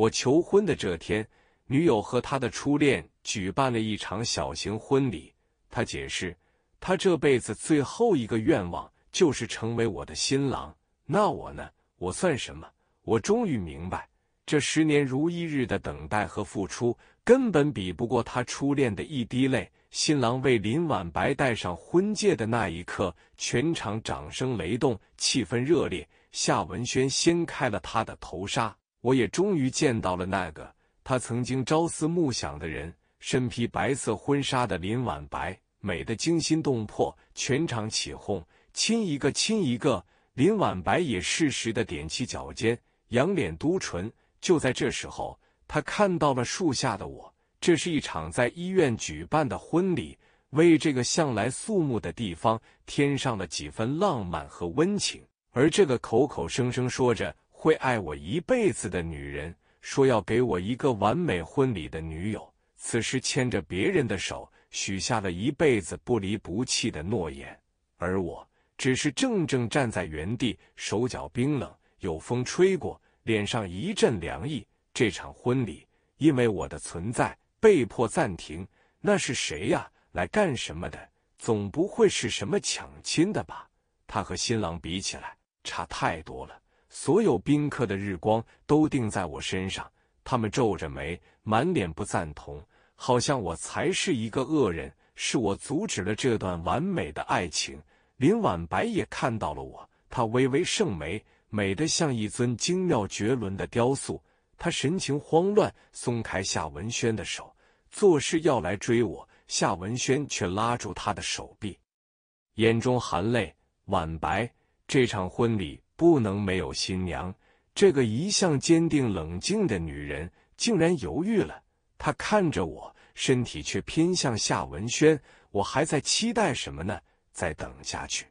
我求婚的这天，女友和他的初恋举办了一场小型婚礼。他解释，他这辈子最后一个愿望就是成为我的新郎。那我呢？我算什么？我终于明白，这十年如一日的等待和付出，根本比不过他初恋的一滴泪。新郎为林婉白戴上婚戒的那一刻，全场掌声雷动，气氛热烈。夏文轩掀开了他的头纱。我也终于见到了那个他曾经朝思暮想的人，身披白色婚纱的林婉白，美得惊心动魄，全场起哄，亲一个，亲一个。林婉白也适时的踮起脚尖，仰脸嘟唇。就在这时候，他看到了树下的我。这是一场在医院举办的婚礼，为这个向来肃穆的地方添上了几分浪漫和温情。而这个口口声声说着。会爱我一辈子的女人，说要给我一个完美婚礼的女友。此时牵着别人的手，许下了一辈子不离不弃的诺言。而我，只是怔怔站在原地，手脚冰冷，有风吹过，脸上一阵凉意。这场婚礼因为我的存在被迫暂停。那是谁呀？来干什么的？总不会是什么抢亲的吧？他和新郎比起来，差太多了。所有宾客的日光都定在我身上，他们皱着眉，满脸不赞同，好像我才是一个恶人，是我阻止了这段完美的爱情。林晚白也看到了我，他微微盛眉，美得像一尊精妙绝伦的雕塑。他神情慌乱，松开夏文轩的手，作势要来追我，夏文轩却拉住他的手臂，眼中含泪。晚白，这场婚礼。不能没有新娘。这个一向坚定冷静的女人竟然犹豫了。她看着我，身体却偏向夏文轩。我还在期待什么呢？再等下去，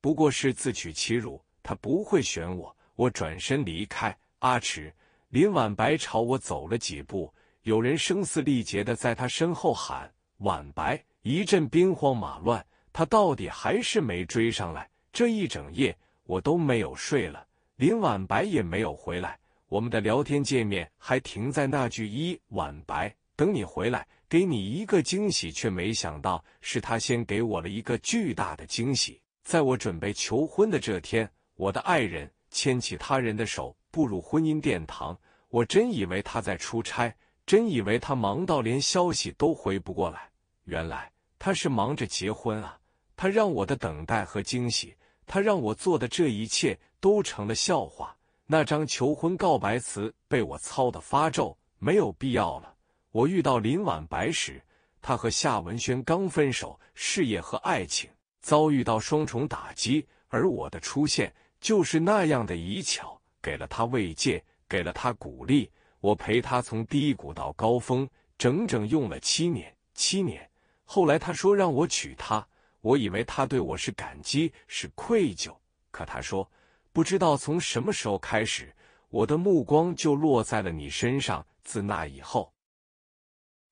不过是自取其辱。他不会选我。我转身离开。阿迟，林婉白朝我走了几步，有人声嘶力竭的在他身后喊：“婉白！”一阵兵荒马乱，他到底还是没追上来。这一整夜。我都没有睡了，林晚白也没有回来，我们的聊天界面还停在那句“一晚白等你回来，给你一个惊喜”，却没想到是他先给我了一个巨大的惊喜。在我准备求婚的这天，我的爱人牵起他人的手步入婚姻殿堂，我真以为他在出差，真以为他忙到连消息都回不过来，原来他是忙着结婚啊！他让我的等待和惊喜。他让我做的这一切都成了笑话。那张求婚告白词被我操得发皱，没有必要了。我遇到林晚白时，他和夏文轩刚分手，事业和爱情遭遇到双重打击。而我的出现就是那样的巧，给了他慰藉，给了他鼓励。我陪他从低谷到高峰，整整用了七年。七年。后来他说让我娶她。我以为他对我是感激，是愧疚。可他说：“不知道从什么时候开始，我的目光就落在了你身上。自那以后，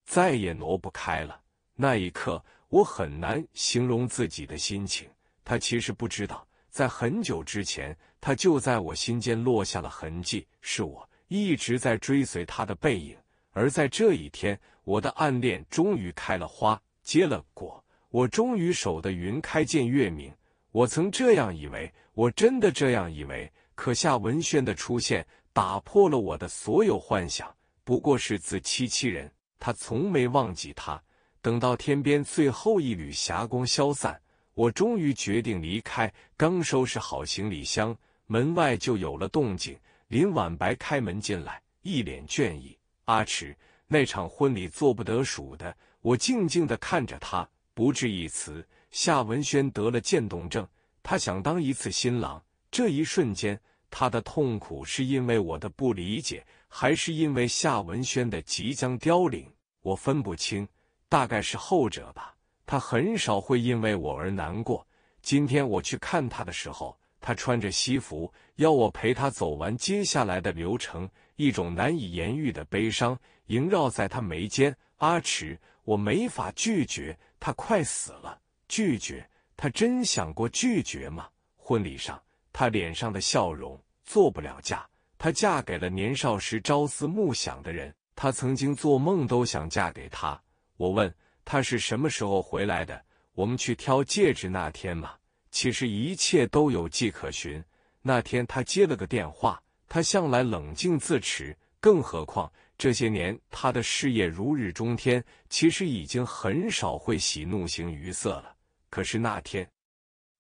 再也挪不开了。”那一刻，我很难形容自己的心情。他其实不知道，在很久之前，他就在我心间落下了痕迹。是我一直在追随他的背影，而在这一天，我的暗恋终于开了花，结了果。我终于守得云开见月明。我曾这样以为，我真的这样以为。可夏文轩的出现打破了我的所有幻想，不过是自欺欺人。他从没忘记他。等到天边最后一缕霞光消散，我终于决定离开。刚收拾好行李箱，门外就有了动静。林晚白开门进来，一脸倦意。阿迟，那场婚礼做不得数的。我静静的看着他。不置一词。夏文轩得了渐冻症，他想当一次新郎。这一瞬间，他的痛苦是因为我的不理解，还是因为夏文轩的即将凋零？我分不清，大概是后者吧。他很少会因为我而难过。今天我去看他的时候，他穿着西服，要我陪他走完接下来的流程。一种难以言喻的悲伤萦绕在他眉间。阿迟，我没法拒绝。他快死了，拒绝。他真想过拒绝吗？婚礼上，他脸上的笑容做不了嫁，她嫁给了年少时朝思暮想的人，她曾经做梦都想嫁给他。我问，他是什么时候回来的？我们去挑戒指那天吗？其实一切都有迹可循。那天他接了个电话，他向来冷静自持，更何况。这些年，他的事业如日中天，其实已经很少会喜怒形于色了。可是那天，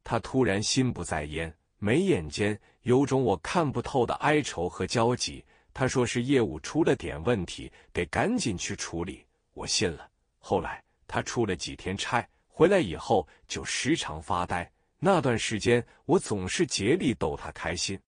他突然心不在焉，眉眼间有种我看不透的哀愁和焦急。他说是业务出了点问题，得赶紧去处理。我信了。后来他出了几天差，回来以后就时常发呆。那段时间，我总是竭力逗他开心。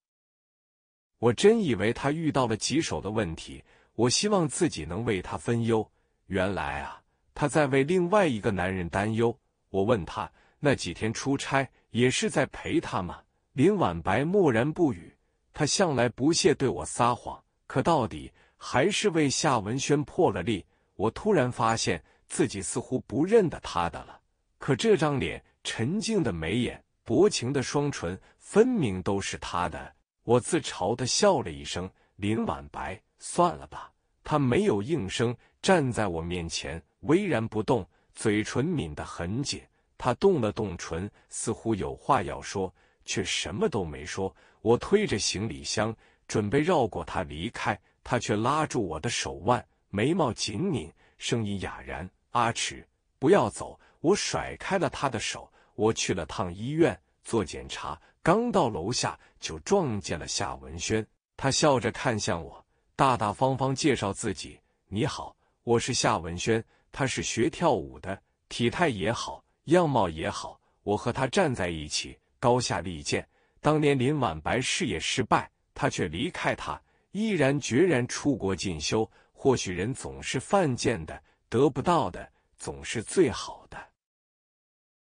我真以为他遇到了棘手的问题。我希望自己能为他分忧。原来啊，他在为另外一个男人担忧。我问他，那几天出差也是在陪他吗？林婉白默然不语。他向来不屑对我撒谎，可到底还是为夏文轩破了例。我突然发现自己似乎不认得他的了。可这张脸，沉静的眉眼，薄情的双唇，分明都是他的。我自嘲的笑了一声。林婉白。算了吧，他没有应声，站在我面前巍然不动，嘴唇抿得很紧。他动了动唇，似乎有话要说，却什么都没说。我推着行李箱，准备绕过他离开，他却拉住我的手腕，眉毛紧拧，声音哑然：“阿迟，不要走。”我甩开了他的手。我去了趟医院做检查，刚到楼下就撞见了夏文轩。他笑着看向我。大大方方介绍自己，你好，我是夏文轩。他是学跳舞的，体态也好，样貌也好。我和他站在一起，高下立见。当年林婉白事业失败，他却离开他，毅然决然出国进修。或许人总是犯贱的，得不到的总是最好的，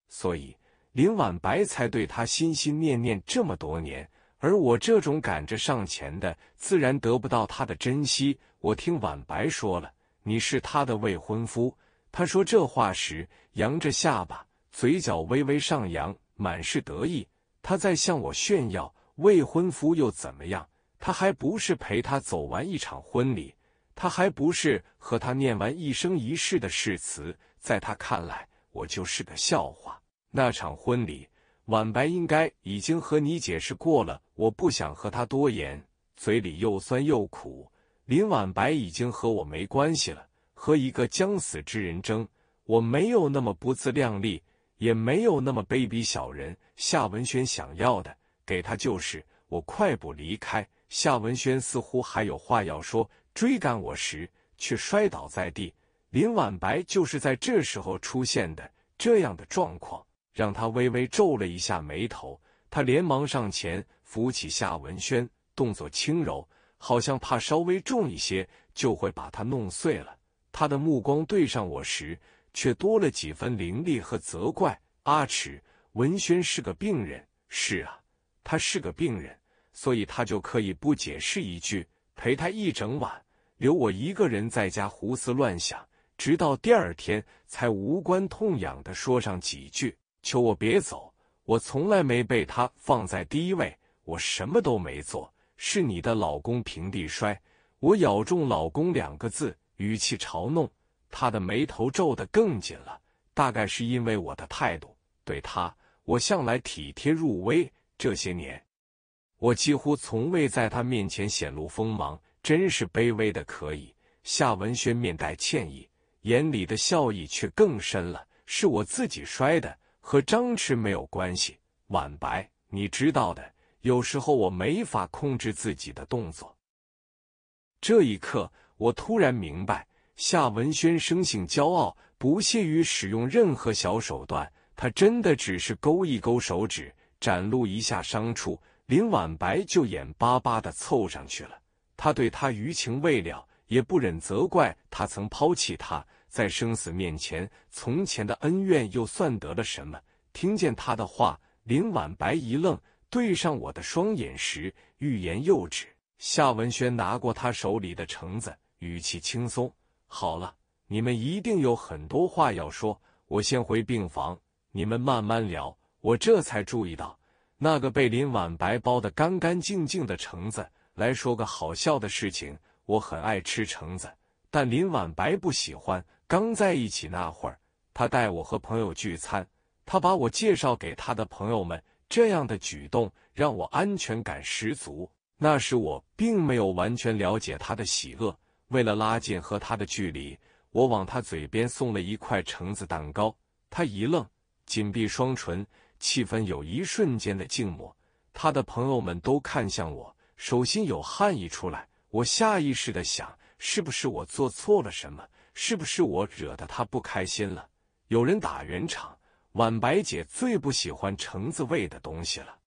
所以林婉白才对他心心念念这么多年。而我这种赶着上前的，自然得不到他的珍惜。我听婉白说了，你是他的未婚夫。他说这话时，扬着下巴，嘴角微微上扬，满是得意。他在向我炫耀未婚夫又怎么样？他还不是陪他走完一场婚礼？他还不是和他念完一生一世的誓词？在他看来，我就是个笑话。那场婚礼。晚白应该已经和你解释过了，我不想和他多言。嘴里又酸又苦，林晚白已经和我没关系了。和一个将死之人争，我没有那么不自量力，也没有那么卑鄙小人。夏文轩想要的，给他就是。我快步离开。夏文轩似乎还有话要说，追赶我时却摔倒在地。林晚白就是在这时候出现的。这样的状况。让他微微皱了一下眉头，他连忙上前扶起夏文轩，动作轻柔，好像怕稍微重一些就会把他弄碎了。他的目光对上我时，却多了几分凌厉和责怪。阿迟，文轩是个病人，是啊，他是个病人，所以他就可以不解释一句，陪他一整晚，留我一个人在家胡思乱想，直到第二天才无关痛痒地说上几句。求我别走！我从来没被他放在第一位，我什么都没做，是你的老公平地摔。我咬中“老公”两个字，语气嘲弄。他的眉头皱得更紧了，大概是因为我的态度。对他，我向来体贴入微，这些年，我几乎从未在他面前显露锋芒，真是卑微的可以。夏文轩面带歉意，眼里的笑意却更深了。是我自己摔的。和张弛没有关系，晚白，你知道的。有时候我没法控制自己的动作。这一刻，我突然明白，夏文轩生性骄傲，不屑于使用任何小手段。他真的只是勾一勾手指，展露一下伤处，林晚白就眼巴巴的凑上去了。他对他余情未了，也不忍责怪他曾抛弃他。在生死面前，从前的恩怨又算得了什么？听见他的话，林婉白一愣，对上我的双眼时，欲言又止。夏文轩拿过他手里的橙子，语气轻松：“好了，你们一定有很多话要说，我先回病房，你们慢慢聊。”我这才注意到那个被林婉白包得干干净净的橙子。来说个好笑的事情，我很爱吃橙子，但林婉白不喜欢。刚在一起那会儿，他带我和朋友聚餐，他把我介绍给他的朋友们，这样的举动让我安全感十足。那时我并没有完全了解他的喜恶。为了拉近和他的距离，我往他嘴边送了一块橙子蛋糕，他一愣，紧闭双唇，气氛有一瞬间的静默。他的朋友们都看向我，手心有汗意出来，我下意识的想，是不是我做错了什么？是不是我惹得他不开心了？有人打圆场。婉白姐最不喜欢橙子味的东西了。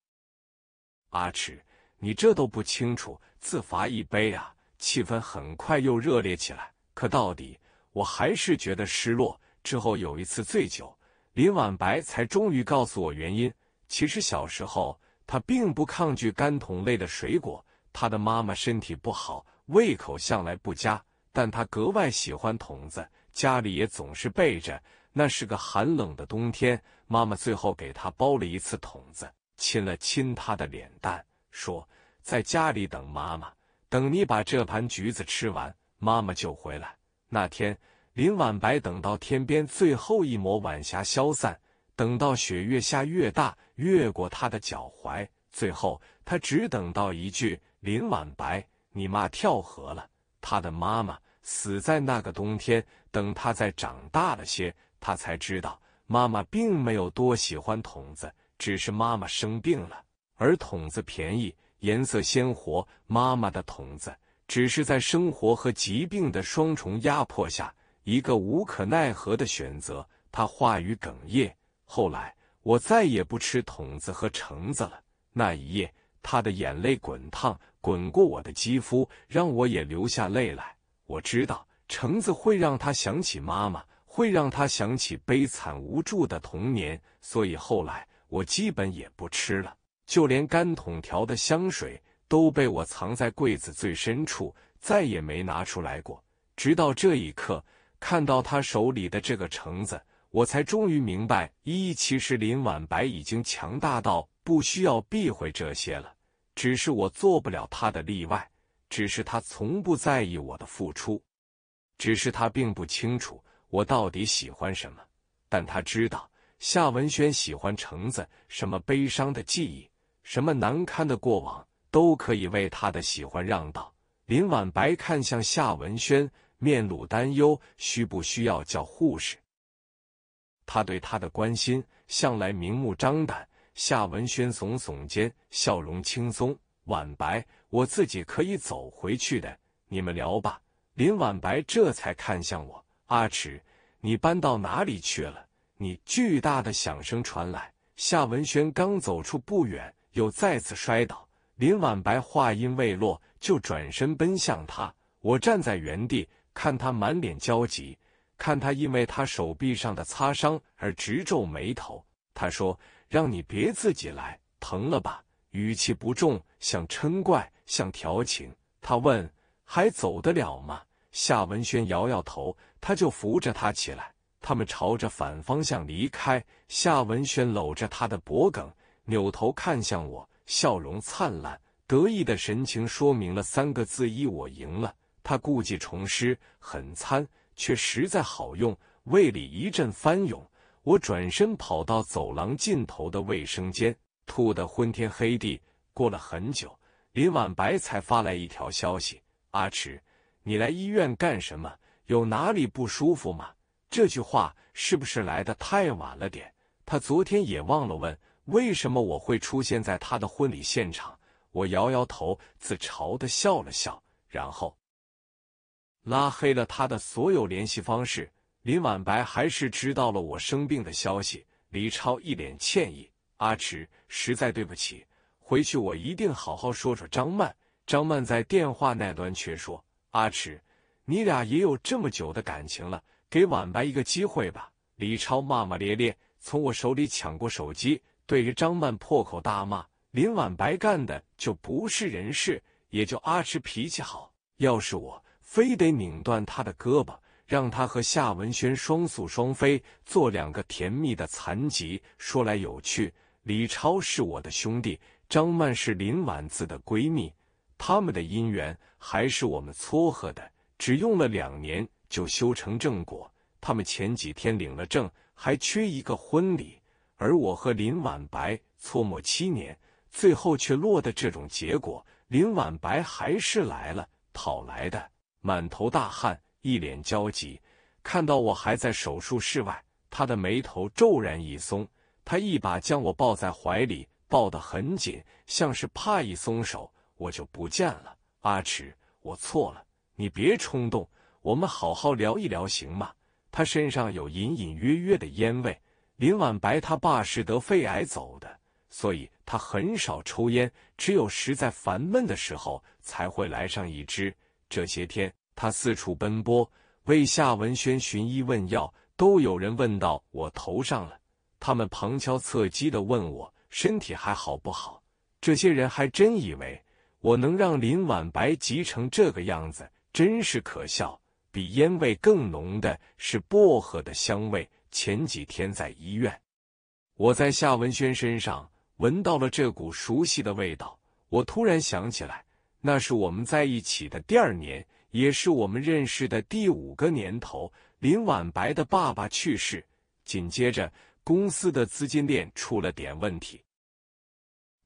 阿迟，你这都不清楚，自罚一杯啊！气氛很快又热烈起来。可到底，我还是觉得失落。之后有一次醉酒，林婉白才终于告诉我原因。其实小时候，他并不抗拒干桶类的水果。他的妈妈身体不好，胃口向来不佳。但他格外喜欢筒子，家里也总是备着。那是个寒冷的冬天，妈妈最后给他包了一次筒子，亲了亲他的脸蛋，说：“在家里等妈妈，等你把这盘橘子吃完，妈妈就回来。”那天，林晚白等到天边最后一抹晚霞消散，等到雪越下越大，越过他的脚踝，最后他只等到一句：“林晚白，你妈跳河了。”他的妈妈死在那个冬天。等他再长大了些，他才知道妈妈并没有多喜欢筒子，只是妈妈生病了，而筒子便宜，颜色鲜活。妈妈的筒子，只是在生活和疾病的双重压迫下，一个无可奈何的选择。他话语哽咽。后来，我再也不吃筒子和橙子了。那一夜，他的眼泪滚烫。滚过我的肌肤，让我也流下泪来。我知道橙子会让他想起妈妈，会让他想起悲惨无助的童年，所以后来我基本也不吃了，就连干桶条的香水都被我藏在柜子最深处，再也没拿出来过。直到这一刻，看到他手里的这个橙子，我才终于明白，一其实林婉白已经强大到不需要避讳这些了。只是我做不了他的例外，只是他从不在意我的付出，只是他并不清楚我到底喜欢什么，但他知道夏文轩喜欢橙子，什么悲伤的记忆，什么难堪的过往，都可以为他的喜欢让道。林婉白看向夏文轩，面露担忧，需不需要叫护士？他对他的关心向来明目张胆。夏文轩耸耸肩，笑容轻松。晚白，我自己可以走回去的，你们聊吧。林晚白这才看向我：“阿迟，你搬到哪里去了？”你巨大的响声传来，夏文轩刚走出不远，又再次摔倒。林晚白话音未落，就转身奔向他。我站在原地，看他满脸焦急，看他因为他手臂上的擦伤而直皱眉头。他说。让你别自己来，疼了吧？语气不重，像嗔怪，像调情。他问：“还走得了吗？”夏文轩摇摇头，他就扶着他起来。他们朝着反方向离开。夏文轩搂着他的脖梗，扭头看向我，笑容灿烂，得意的神情说明了三个字：一我赢了。他故技重施，很贪，却实在好用，胃里一阵翻涌。我转身跑到走廊尽头的卫生间，吐得昏天黑地。过了很久，林婉白才发来一条消息：“阿迟，你来医院干什么？有哪里不舒服吗？”这句话是不是来的太晚了点？他昨天也忘了问为什么我会出现在他的婚礼现场。我摇摇头，自嘲的笑了笑，然后拉黑了他的所有联系方式。林晚白还是知道了我生病的消息。李超一脸歉意：“阿池，实在对不起，回去我一定好好说说张曼。”张曼在电话那端却说：“阿池，你俩也有这么久的感情了，给晚白一个机会吧。”李超骂骂咧咧，从我手里抢过手机，对着张曼破口大骂：“林晚白干的就不是人事，也就阿池脾气好，要是我，非得拧断他的胳膊。”让他和夏文轩双宿双飞，做两个甜蜜的残疾。说来有趣，李超是我的兄弟，张曼是林婉子的闺蜜，他们的姻缘还是我们撮合的，只用了两年就修成正果。他们前几天领了证，还缺一个婚礼。而我和林婉白磋磨七年，最后却落得这种结果。林婉白还是来了，跑来的，满头大汗。一脸焦急，看到我还在手术室外，他的眉头骤然一松，他一把将我抱在怀里，抱得很紧，像是怕一松手我就不见了。阿迟，我错了，你别冲动，我们好好聊一聊，行吗？他身上有隐隐约约的烟味。林婉白他爸是得肺癌走的，所以他很少抽烟，只有实在烦闷的时候才会来上一支。这些天。他四处奔波，为夏文轩寻医问药，都有人问到我头上了。他们旁敲侧击的问我身体还好不好。这些人还真以为我能让林婉白急成这个样子，真是可笑。比烟味更浓的是薄荷的香味。前几天在医院，我在夏文轩身上闻到了这股熟悉的味道。我突然想起来，那是我们在一起的第二年。也是我们认识的第五个年头，林晚白的爸爸去世，紧接着公司的资金链出了点问题。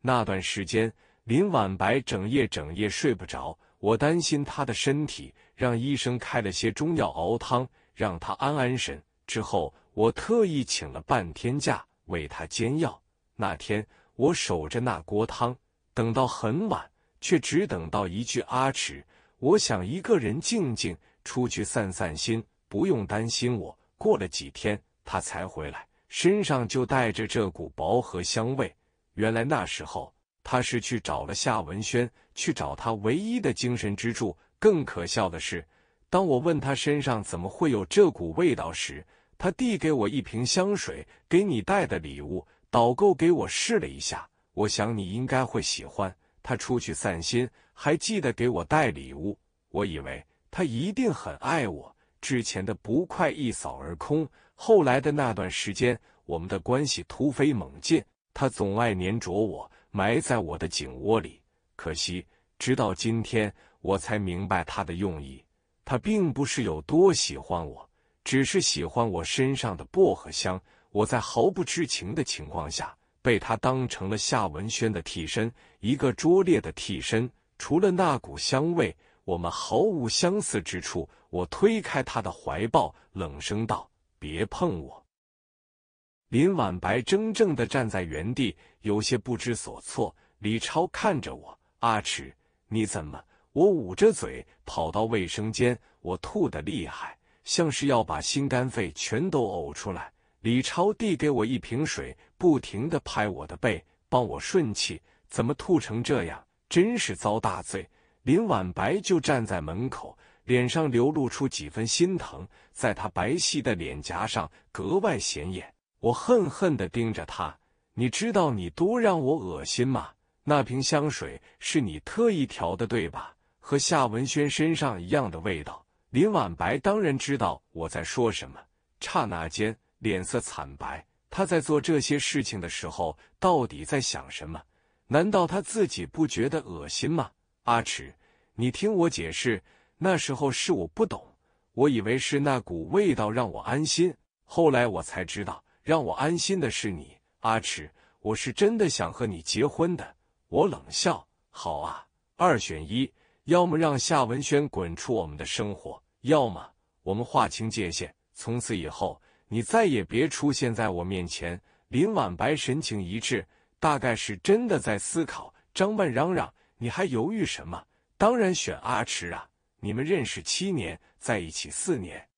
那段时间，林晚白整夜整夜睡不着，我担心他的身体，让医生开了些中药熬汤，让他安安神。之后，我特意请了半天假为他煎药。那天，我守着那锅汤，等到很晚，却只等到一句“阿迟”。我想一个人静静，出去散散心，不用担心我。过了几天，他才回来，身上就带着这股薄荷香味。原来那时候他是去找了夏文轩，去找他唯一的精神支柱。更可笑的是，当我问他身上怎么会有这股味道时，他递给我一瓶香水，给你带的礼物。导购给我试了一下，我想你应该会喜欢。他出去散心，还记得给我带礼物。我以为他一定很爱我，之前的不快一扫而空。后来的那段时间，我们的关系突飞猛进，他总爱粘着我，埋在我的颈窝里。可惜，直到今天我才明白他的用意。他并不是有多喜欢我，只是喜欢我身上的薄荷香。我在毫不知情的情况下，被他当成了夏文轩的替身，一个拙劣的替身，除了那股香味。我们毫无相似之处。我推开他的怀抱，冷声道：“别碰我！”林婉白怔怔的站在原地，有些不知所措。李超看着我：“阿迟，你怎么？”我捂着嘴跑到卫生间，我吐的厉害，像是要把心肝肺全都呕出来。李超递给我一瓶水，不停的拍我的背，帮我顺气。怎么吐成这样？真是遭大罪！林婉白就站在门口，脸上流露出几分心疼，在他白皙的脸颊上格外显眼。我恨恨的盯着他，你知道你多让我恶心吗？那瓶香水是你特意调的，对吧？和夏文轩身上一样的味道。林婉白当然知道我在说什么，刹那间脸色惨白。他在做这些事情的时候，到底在想什么？难道他自己不觉得恶心吗？阿迟，你听我解释，那时候是我不懂，我以为是那股味道让我安心，后来我才知道，让我安心的是你。阿迟，我是真的想和你结婚的。我冷笑：“好啊，二选一，要么让夏文轩滚出我们的生活，要么我们划清界限，从此以后你再也别出现在我面前。”林婉白神情一致，大概是真的在思考。张曼嚷嚷。你还犹豫什么？当然选阿驰啊！你们认识七年，在一起四年，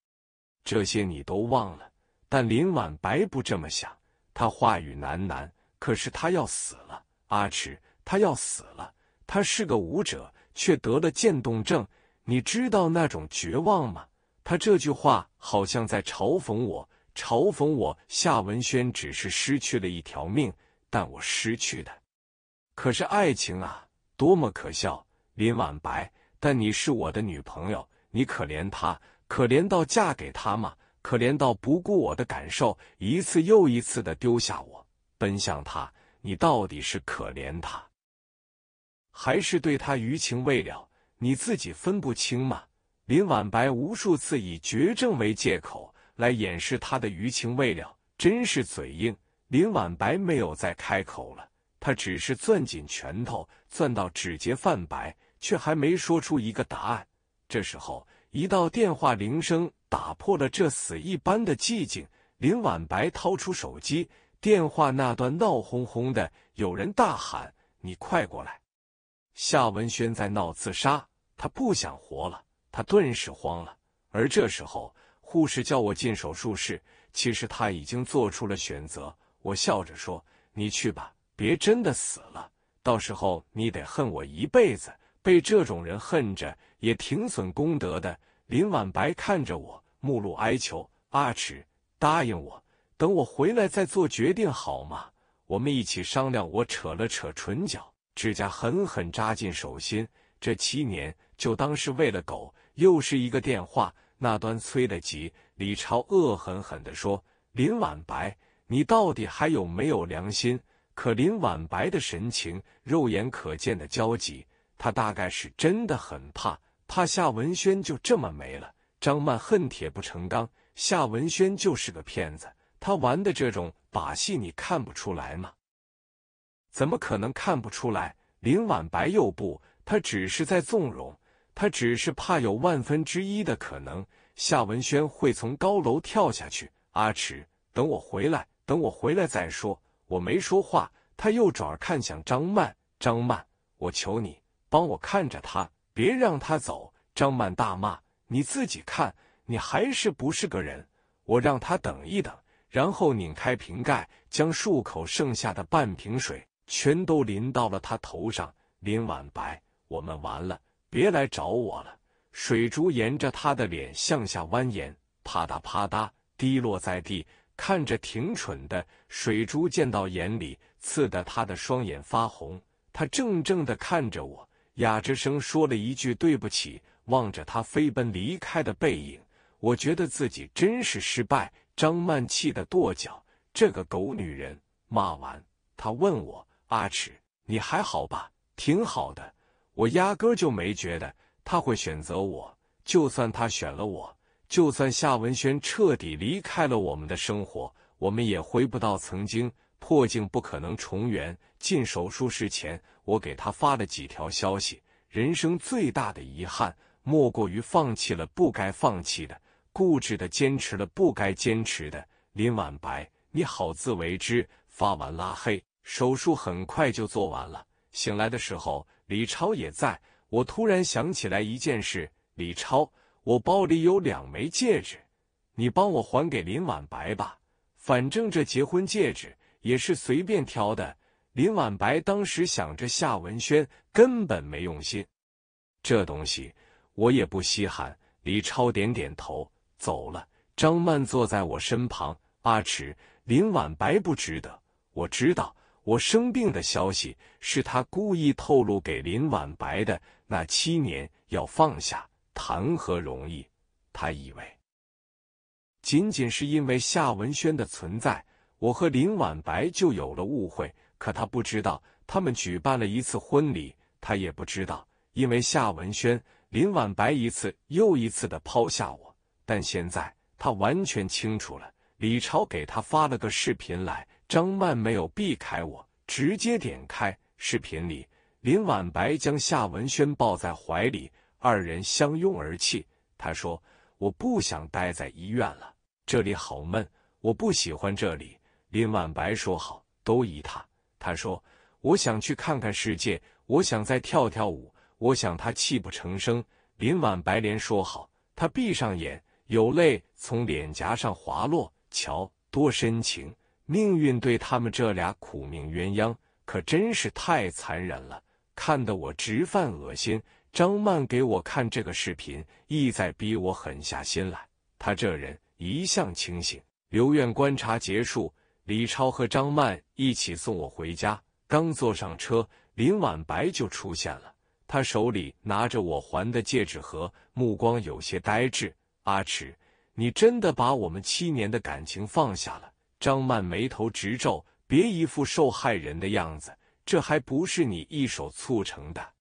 这些你都忘了。但林婉白不这么想，他话语喃喃。可是他要死了，阿驰，他要死了。他是个武者，却得了渐冻症。你知道那种绝望吗？他这句话好像在嘲讽我，嘲讽我。夏文轩只是失去了一条命，但我失去的可是爱情啊！多么可笑，林婉白！但你是我的女朋友，你可怜她，可怜到嫁给他吗？可怜到不顾我的感受，一次又一次的丢下我，奔向他。你到底是可怜他，还是对他余情未了？你自己分不清吗？林婉白无数次以绝症为借口来掩饰他的余情未了，真是嘴硬。林婉白没有再开口了。他只是攥紧拳头，攥到指节泛白，却还没说出一个答案。这时候，一道电话铃声打破了这死一般的寂静。林晚白掏出手机，电话那端闹哄哄的，有人大喊：“你快过来！”夏文轩在闹自杀，他不想活了。他顿时慌了。而这时候，护士叫我进手术室。其实他已经做出了选择。我笑着说：“你去吧。”别真的死了，到时候你得恨我一辈子。被这种人恨着也挺损功德的。林婉白看着我，目露哀求：“阿迟，答应我，等我回来再做决定，好吗？我们一起商量。”我扯了扯唇角，指甲狠狠扎进手心。这七年就当是喂了狗。又是一个电话，那端催得急。李超恶狠狠的说：“林婉白，你到底还有没有良心？”可林婉白的神情，肉眼可见的焦急。他大概是真的很怕，怕夏文轩就这么没了。张曼恨铁不成钢，夏文轩就是个骗子，他玩的这种把戏，你看不出来吗？怎么可能看不出来？林婉白又不，他只是在纵容，他只是怕有万分之一的可能，夏文轩会从高楼跳下去。阿迟，等我回来，等我回来再说。我没说话，他又转看向张曼。张曼，我求你，帮我看着他，别让他走。张曼大骂：“你自己看，你还是不是个人？我让他等一等。”然后拧开瓶盖，将漱口剩下的半瓶水全都淋到了他头上。林婉白，我们完了，别来找我了。水珠沿着他的脸向下蜿蜒，啪嗒啪嗒滴落在地。看着挺蠢的，水珠溅到眼里，刺得他的双眼发红。他怔怔地看着我，哑着声说了一句“对不起”。望着他飞奔离开的背影，我觉得自己真是失败。张曼气得跺脚，这个狗女人！骂完，她问我：“阿迟，你还好吧？挺好的。我压根就没觉得她会选择我，就算她选了我。”就算夏文轩彻底离开了我们的生活，我们也回不到曾经。破镜不可能重圆。进手术室前，我给他发了几条消息。人生最大的遗憾，莫过于放弃了不该放弃的，固执的坚持了不该坚持的。林晚白，你好自为之。发完拉黑。手术很快就做完了。醒来的时候，李超也在。我突然想起来一件事，李超。我包里有两枚戒指，你帮我还给林婉白吧。反正这结婚戒指也是随便挑的。林婉白当时想着夏文轩，根本没用心。这东西我也不稀罕。李超点点头，走了。张曼坐在我身旁。阿迟，林婉白不值得。我知道，我生病的消息是他故意透露给林婉白的。那七年，要放下。谈何容易？他以为仅仅是因为夏文轩的存在，我和林婉白就有了误会。可他不知道，他们举办了一次婚礼。他也不知道，因为夏文轩，林婉白一次又一次的抛下我。但现在他完全清楚了。李超给他发了个视频来，张曼没有避开我，直接点开视频里，林婉白将夏文轩抱在怀里。二人相拥而泣。他说：“我不想待在医院了，这里好闷，我不喜欢这里。”林晚白说：“好，都依他。”他说：“我想去看看世界，我想再跳跳舞。”我想他泣不成声。林晚白连说：“好。”他闭上眼，有泪从脸颊上滑落，瞧，多深情！命运对他们这俩苦命鸳鸯可真是太残忍了，看得我直犯恶心。张曼给我看这个视频，意在逼我狠下心来。他这人一向清醒。留院观察结束，李超和张曼一起送我回家。刚坐上车，林晚白就出现了。他手里拿着我还的戒指盒，目光有些呆滞。阿迟，你真的把我们七年的感情放下了？张曼眉头直皱，别一副受害人的样子，这还不是你一手促成的。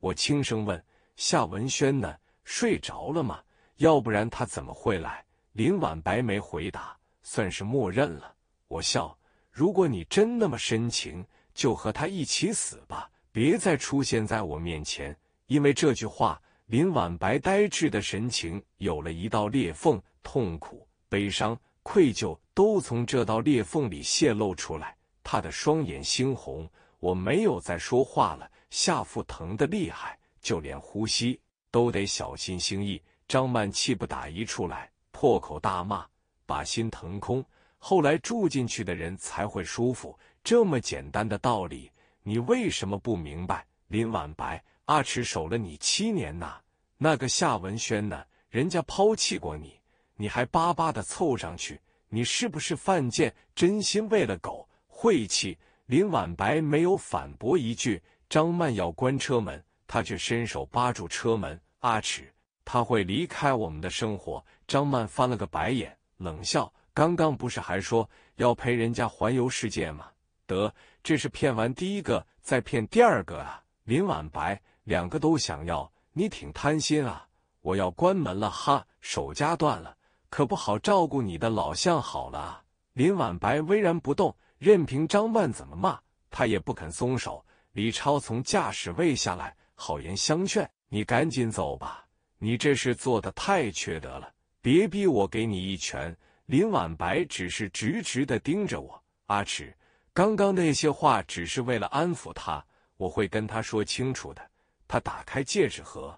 我轻声问：“夏文轩呢？睡着了吗？要不然他怎么会来？”林婉白没回答，算是默认了。我笑：“如果你真那么深情，就和他一起死吧，别再出现在我面前。”因为这句话，林婉白呆滞的神情有了一道裂缝，痛苦、悲伤、愧疚都从这道裂缝里泄露出来，他的双眼猩红。我没有再说话了，下腹疼的厉害，就连呼吸都得小心。心意，张曼气不打一处来，破口大骂，把心腾空。后来住进去的人才会舒服，这么简单的道理，你为什么不明白？林晚白，阿池守了你七年呐，那个夏文轩呢？人家抛弃过你，你还巴巴的凑上去，你是不是犯贱？真心喂了狗，晦气。林晚白没有反驳一句，张曼要关车门，他却伸手扒住车门。阿尺，他会离开我们的生活。张曼翻了个白眼，冷笑：“刚刚不是还说要陪人家环游世界吗？得，这是骗完第一个，再骗第二个啊！”林晚白，两个都想要，你挺贪心啊！我要关门了哈，手夹断了，可不好照顾你的老相好了啊！林晚白巍然不动。任凭张曼怎么骂，他也不肯松手。李超从驾驶位下来，好言相劝：“你赶紧走吧，你这事做的太缺德了，别逼我给你一拳。”林婉白只是直直的盯着我。阿迟，刚刚那些话只是为了安抚他，我会跟他说清楚的。他打开戒指盒，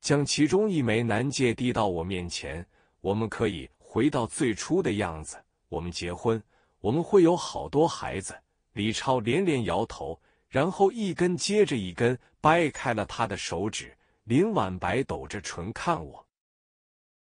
将其中一枚男戒递到我面前：“我们可以回到最初的样子，我们结婚。”我们会有好多孩子。李超连连摇头，然后一根接着一根掰开了他的手指。林婉白抖着唇看我，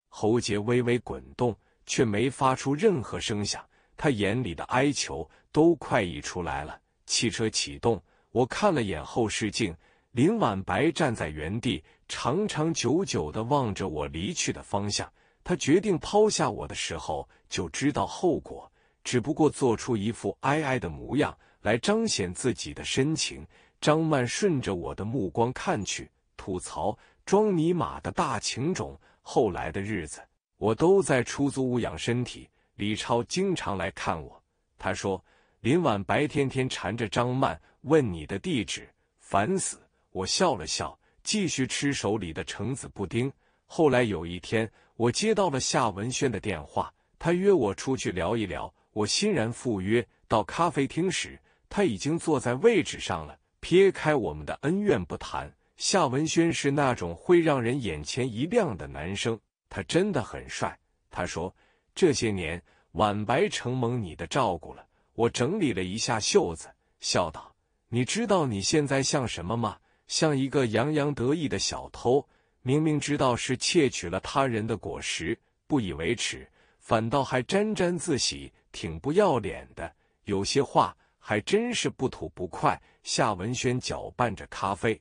喉结微微滚动，却没发出任何声响。他眼里的哀求都快溢出来了。汽车启动，我看了眼后视镜，林婉白站在原地，长长久久的望着我离去的方向。他决定抛下我的时候，就知道后果。只不过做出一副哀哀的模样来彰显自己的深情。张曼顺着我的目光看去，吐槽：“装尼玛的大情种。”后来的日子，我都在出租屋养身体。李超经常来看我，他说：“林婉白天天缠着张曼，问你的地址，烦死。”我笑了笑，继续吃手里的橙子布丁。后来有一天，我接到了夏文轩的电话，他约我出去聊一聊。我欣然赴约，到咖啡厅时，他已经坐在位置上了。撇开我们的恩怨不谈，夏文轩是那种会让人眼前一亮的男生，他真的很帅。他说：“这些年，晚白承蒙你的照顾了。”我整理了一下袖子，笑道：“你知道你现在像什么吗？像一个洋洋得意的小偷，明明知道是窃取了他人的果实，不以为耻，反倒还沾沾自喜。”挺不要脸的，有些话还真是不吐不快。夏文轩搅拌着咖啡，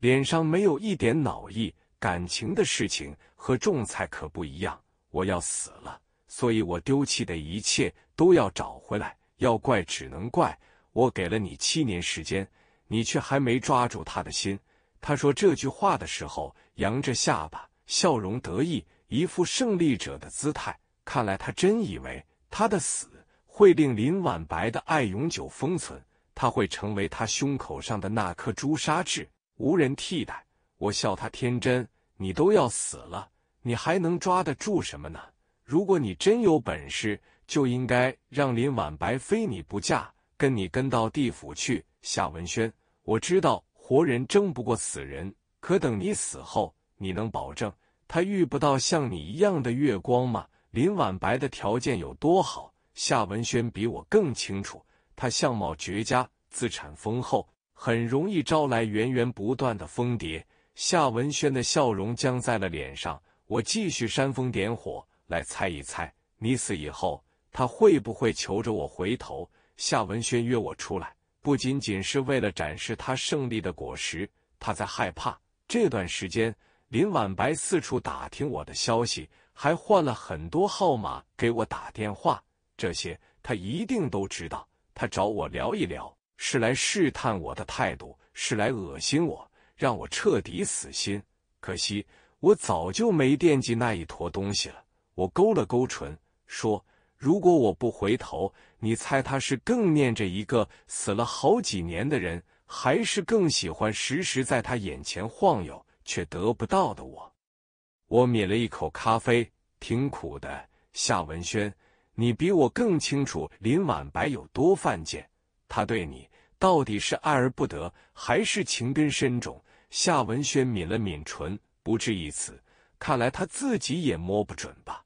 脸上没有一点恼意。感情的事情和仲裁可不一样，我要死了，所以我丢弃的一切都要找回来。要怪只能怪我给了你七年时间，你却还没抓住他的心。他说这句话的时候，扬着下巴，笑容得意，一副胜利者的姿态。看来他真以为。他的死会令林婉白的爱永久封存，他会成为他胸口上的那颗朱砂痣，无人替代。我笑他天真，你都要死了，你还能抓得住什么呢？如果你真有本事，就应该让林婉白非你不嫁，跟你跟到地府去。夏文轩，我知道活人争不过死人，可等你死后，你能保证他遇不到像你一样的月光吗？林婉白的条件有多好，夏文轩比我更清楚。他相貌绝佳，资产丰厚，很容易招来源源不断的蜂蝶。夏文轩的笑容僵在了脸上。我继续煽风点火，来猜一猜，你死以后，他会不会求着我回头？夏文轩约我出来，不仅仅是为了展示他胜利的果实，他在害怕这段时间，林婉白四处打听我的消息。还换了很多号码给我打电话，这些他一定都知道。他找我聊一聊，是来试探我的态度，是来恶心我，让我彻底死心。可惜我早就没惦记那一坨东西了。我勾了勾唇，说：“如果我不回头，你猜他是更念着一个死了好几年的人，还是更喜欢时时在他眼前晃悠却得不到的我？”我抿了一口咖啡，挺苦的。夏文轩，你比我更清楚林婉白有多犯贱。他对你到底是爱而不得，还是情根深种？夏文轩抿了抿唇，不置一词。看来他自己也摸不准吧。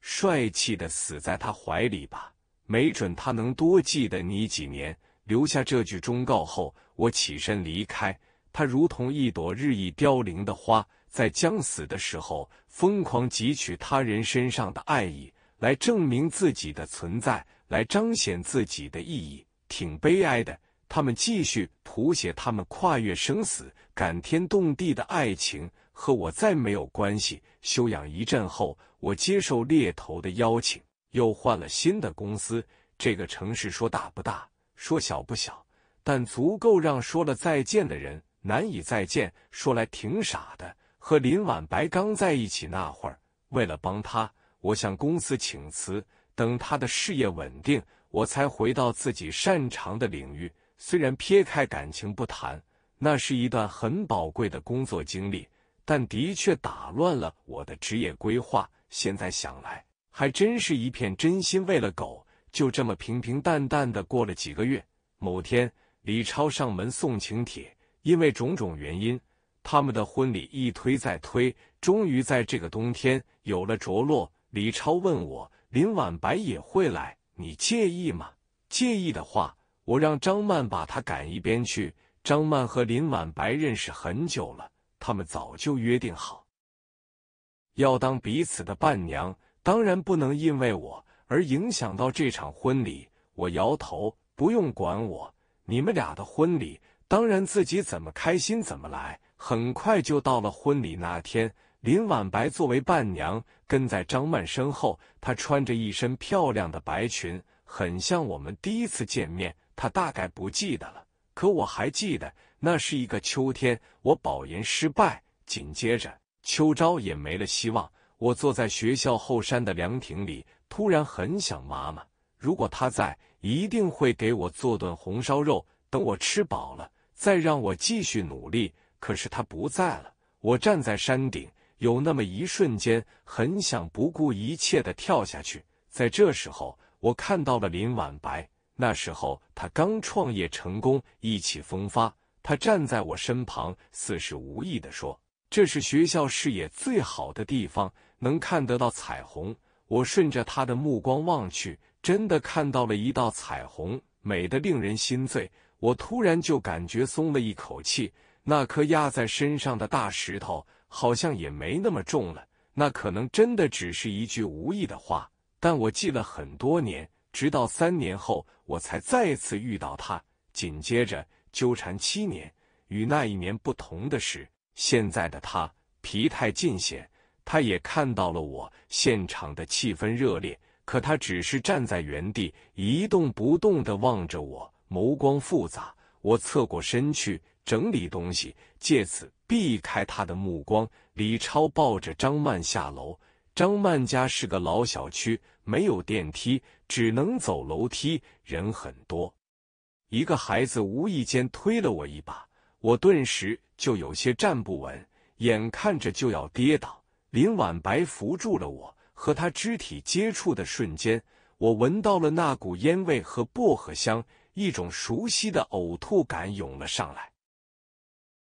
帅气的死在他怀里吧，没准他能多记得你几年。留下这句忠告后，我起身离开。他如同一朵日益凋零的花。在将死的时候，疯狂汲取他人身上的爱意，来证明自己的存在，来彰显自己的意义，挺悲哀的。他们继续谱写他们跨越生死、感天动地的爱情，和我再没有关系。休养一阵后，我接受猎头的邀请，又换了新的公司。这个城市说大不大，说小不小，但足够让说了再见的人难以再见。说来挺傻的。和林婉白刚在一起那会儿，为了帮他，我向公司请辞，等他的事业稳定，我才回到自己擅长的领域。虽然撇开感情不谈，那是一段很宝贵的工作经历，但的确打乱了我的职业规划。现在想来，还真是一片真心喂了狗。就这么平平淡淡的过了几个月，某天，李超上门送请帖，因为种种原因。他们的婚礼一推再推，终于在这个冬天有了着落。李超问我：“林婉白也会来，你介意吗？”“介意的话，我让张曼把他赶一边去。”张曼和林婉白认识很久了，他们早就约定好要当彼此的伴娘，当然不能因为我而影响到这场婚礼。我摇头：“不用管我，你们俩的婚礼当然自己怎么开心怎么来。”很快就到了婚礼那天，林婉白作为伴娘跟在张曼身后。她穿着一身漂亮的白裙，很像我们第一次见面。她大概不记得了，可我还记得。那是一个秋天，我保研失败，紧接着秋招也没了希望。我坐在学校后山的凉亭里，突然很想妈妈。如果她在，一定会给我做顿红烧肉。等我吃饱了，再让我继续努力。可是他不在了。我站在山顶，有那么一瞬间，很想不顾一切的跳下去。在这时候，我看到了林晚白。那时候他刚创业成功，意气风发。他站在我身旁，似是无意的说：“这是学校视野最好的地方，能看得到彩虹。”我顺着他的目光望去，真的看到了一道彩虹，美得令人心醉。我突然就感觉松了一口气。那颗压在身上的大石头好像也没那么重了，那可能真的只是一句无意的话，但我记了很多年，直到三年后我才再次遇到他，紧接着纠缠七年。与那一年不同的是，现在的他疲态尽显，他也看到了我。现场的气氛热烈，可他只是站在原地一动不动地望着我，眸光复杂。我侧过身去。整理东西，借此避开他的目光。李超抱着张曼下楼。张曼家是个老小区，没有电梯，只能走楼梯。人很多，一个孩子无意间推了我一把，我顿时就有些站不稳，眼看着就要跌倒。林婉白扶住了我，和他肢体接触的瞬间，我闻到了那股烟味和薄荷香，一种熟悉的呕吐感涌了上来。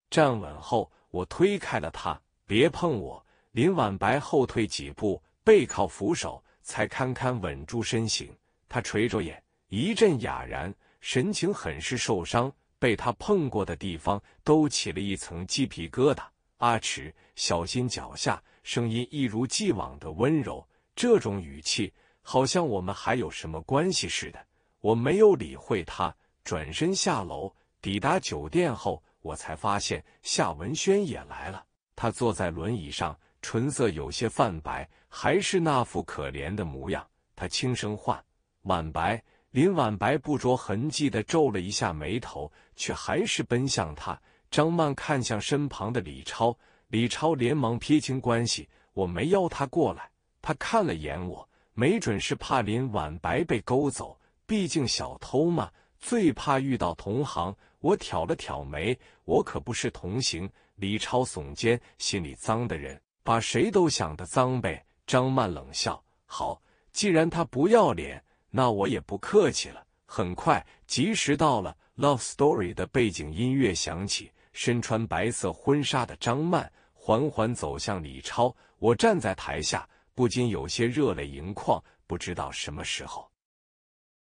站稳后，我推开了他，别碰我！林晚白后退几步，背靠扶手，才堪堪稳住身形。他垂着眼，一阵哑然，神情很是受伤。被他碰过的地方都起了一层鸡皮疙瘩。阿迟，小心脚下，声音一如既往的温柔。这种语气，好像我们还有什么关系似的。我没有理会他，转身下楼。抵达酒店后。我才发现夏文轩也来了，他坐在轮椅上，唇色有些泛白，还是那副可怜的模样。他轻声唤：“婉白。”林婉白不着痕迹的皱了一下眉头，却还是奔向他。张曼看向身旁的李超，李超连忙撇清关系：“我没邀他过来。”他看了眼我，没准是怕林婉白被勾走，毕竟小偷嘛，最怕遇到同行。我挑了挑眉，我可不是同行。李超耸肩，心里脏的人把谁都想的脏呗。张曼冷笑：“好，既然他不要脸，那我也不客气了。”很快，及时到了。Love Story 的背景音乐响起，身穿白色婚纱的张曼缓缓走向李超。我站在台下，不禁有些热泪盈眶。不知道什么时候，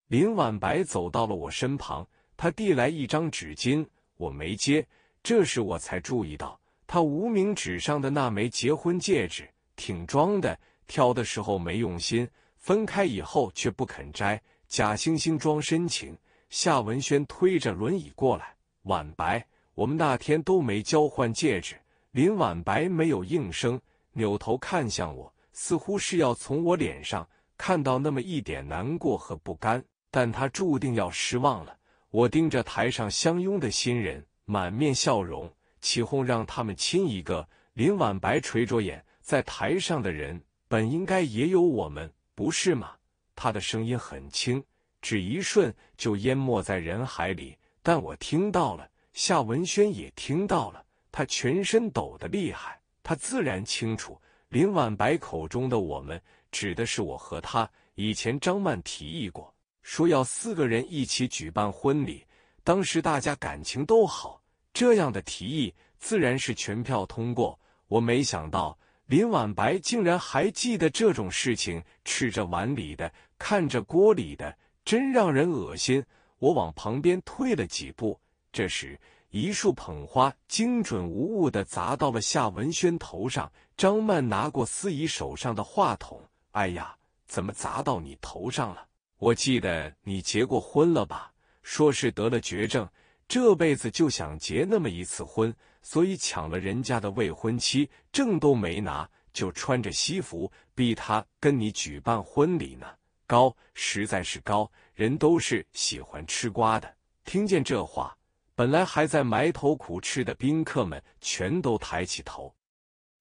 林婉白走到了我身旁。他递来一张纸巾，我没接。这时我才注意到他无名指上的那枚结婚戒指，挺装的。挑的时候没用心，分开以后却不肯摘，假惺惺装深情。夏文轩推着轮椅过来，晚白，我们那天都没交换戒指。林晚白没有应声，扭头看向我，似乎是要从我脸上看到那么一点难过和不甘，但他注定要失望了。我盯着台上相拥的新人，满面笑容，起哄让他们亲一个。林婉白垂着眼，在台上的人本应该也有我们，不是吗？他的声音很轻，只一瞬就淹没在人海里，但我听到了，夏文轩也听到了。他全身抖得厉害，他自然清楚林婉白口中的“我们”指的是我和他。以前张曼提议过。说要四个人一起举办婚礼，当时大家感情都好，这样的提议自然是全票通过。我没想到林婉白竟然还记得这种事情，吃着碗里的看着锅里的，真让人恶心。我往旁边退了几步，这时一束捧花精准无误的砸到了夏文轩头上。张曼拿过司仪手上的话筒：“哎呀，怎么砸到你头上了？”我记得你结过婚了吧？说是得了绝症，这辈子就想结那么一次婚，所以抢了人家的未婚妻，证都没拿，就穿着西服逼他跟你举办婚礼呢。高，实在是高，人都是喜欢吃瓜的。听见这话，本来还在埋头苦吃的宾客们全都抬起头，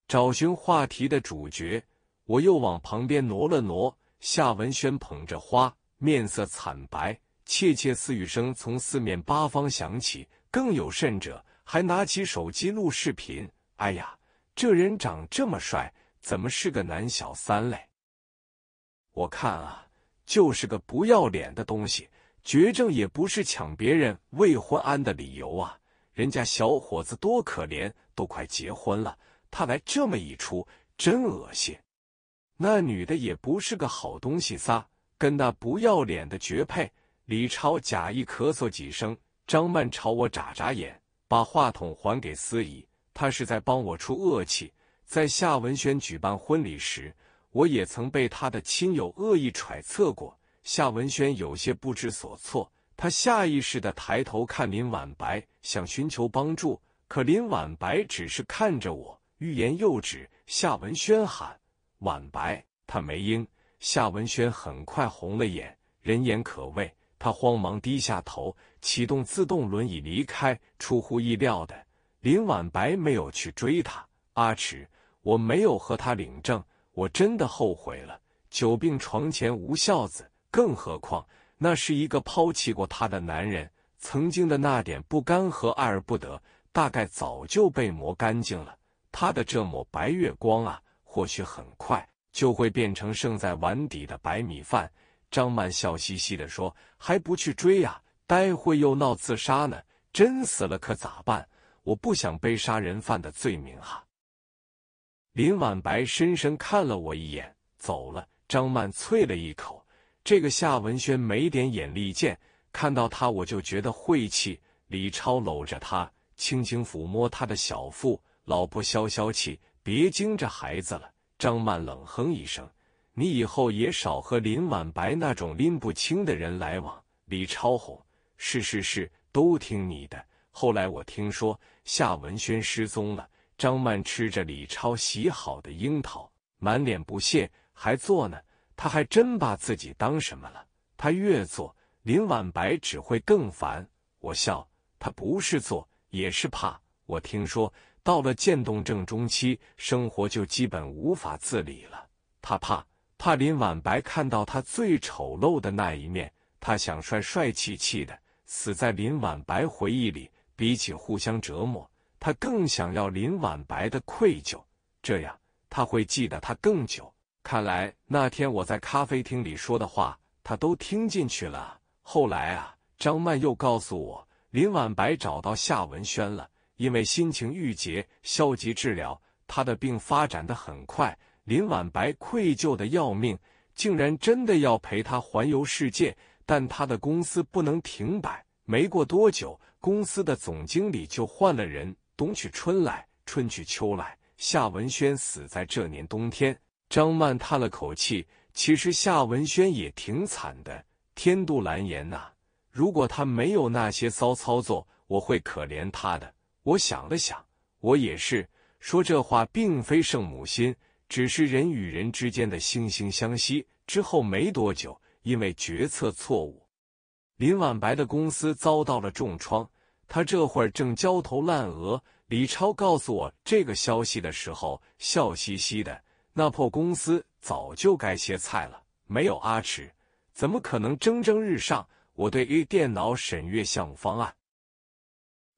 找寻话题的主角。我又往旁边挪了挪，夏文轩捧着花。面色惨白，窃窃私语声从四面八方响起，更有甚者还拿起手机录视频。哎呀，这人长这么帅，怎么是个男小三嘞？我看啊，就是个不要脸的东西。绝症也不是抢别人未婚安的理由啊！人家小伙子多可怜，都快结婚了，他来这么一出，真恶心。那女的也不是个好东西撒。跟那不要脸的绝配，李超假意咳嗽几声，张曼朝我眨眨眼，把话筒还给司仪。他是在帮我出恶气。在夏文轩举办婚礼时，我也曾被他的亲友恶意揣测过。夏文轩有些不知所措，他下意识的抬头看林婉白，想寻求帮助，可林婉白只是看着我，欲言又止。夏文轩喊婉白，他没应。夏文轩很快红了眼，人言可畏。他慌忙低下头，启动自动轮椅离开。出乎意料的，林晚白没有去追他。阿迟，我没有和他领证，我真的后悔了。久病床前无孝子，更何况那是一个抛弃过他的男人。曾经的那点不甘和爱而不得，大概早就被磨干净了。他的这抹白月光啊，或许很快。就会变成剩在碗底的白米饭。张曼笑嘻嘻的说：“还不去追呀？待会又闹自杀呢，真死了可咋办？我不想背杀人犯的罪名哈。”林婉白深深看了我一眼，走了。张曼啐了一口：“这个夏文轩没点眼力见，看到他我就觉得晦气。”李超搂着他，轻轻抚摸他的小腹：“老婆，消消气，别惊着孩子了。”张曼冷哼一声：“你以后也少和林婉白那种拎不清的人来往。”李超哄：“是是是，都听你的。”后来我听说夏文轩失踪了。张曼吃着李超洗好的樱桃，满脸不屑：“还做呢？他还真把自己当什么了？他越做，林婉白只会更烦。”我笑：“他不是做，也是怕。”我听说。到了渐冻症中期，生活就基本无法自理了。他怕怕林晚白看到他最丑陋的那一面，他想帅帅气气的死在林晚白回忆里。比起互相折磨，他更想要林晚白的愧疚，这样他会记得他更久。看来那天我在咖啡厅里说的话，他都听进去了。后来啊，张曼又告诉我，林晚白找到夏文轩了。因为心情郁结，消极治疗，他的病发展的很快。林婉白愧疚的要命，竟然真的要陪他环游世界，但他的公司不能停摆。没过多久，公司的总经理就换了人。冬去春来，春去秋来，夏文轩死在这年冬天。张曼叹了口气，其实夏文轩也挺惨的，天妒蓝颜呐。如果他没有那些骚操作，我会可怜他的。我想了想，我也是说这话，并非圣母心，只是人与人之间的惺惺相惜。之后没多久，因为决策错误，林晚白的公司遭到了重创。他这会儿正焦头烂额。李超告诉我这个消息的时候，笑嘻嘻的。那破公司早就该歇菜了，没有阿迟，怎么可能蒸蒸日上？我对于电脑审阅项目方案。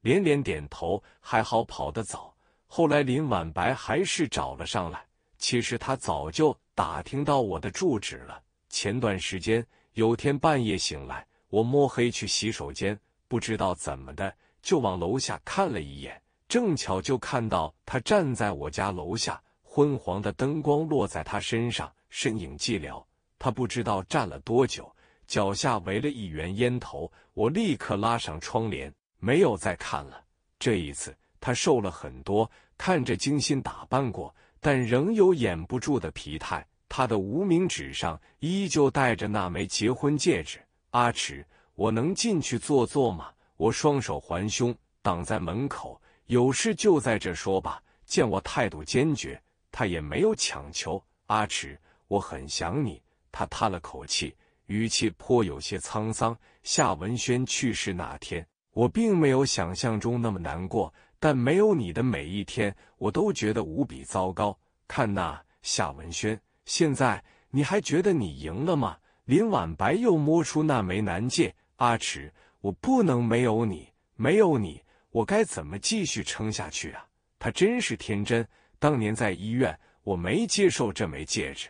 连连点头，还好跑得早。后来林晚白还是找了上来。其实他早就打听到我的住址了。前段时间有天半夜醒来，我摸黑去洗手间，不知道怎么的就往楼下看了一眼，正巧就看到他站在我家楼下，昏黄的灯光落在他身上，身影寂寥。他不知道站了多久，脚下围了一圆烟头。我立刻拉上窗帘。没有再看了。这一次，他瘦了很多，看着精心打扮过，但仍有掩不住的疲态。他的无名指上依旧戴着那枚结婚戒指。阿迟，我能进去坐坐吗？我双手环胸，挡在门口，有事就在这说吧。见我态度坚决，他也没有强求。阿迟，我很想你。他叹了口气，语气颇有些沧桑。夏文轩去世那天。我并没有想象中那么难过，但没有你的每一天，我都觉得无比糟糕。看那夏文轩，现在你还觉得你赢了吗？林婉白又摸出那枚男戒，阿池，我不能没有你，没有你，我该怎么继续撑下去啊？他真是天真。当年在医院，我没接受这枚戒指，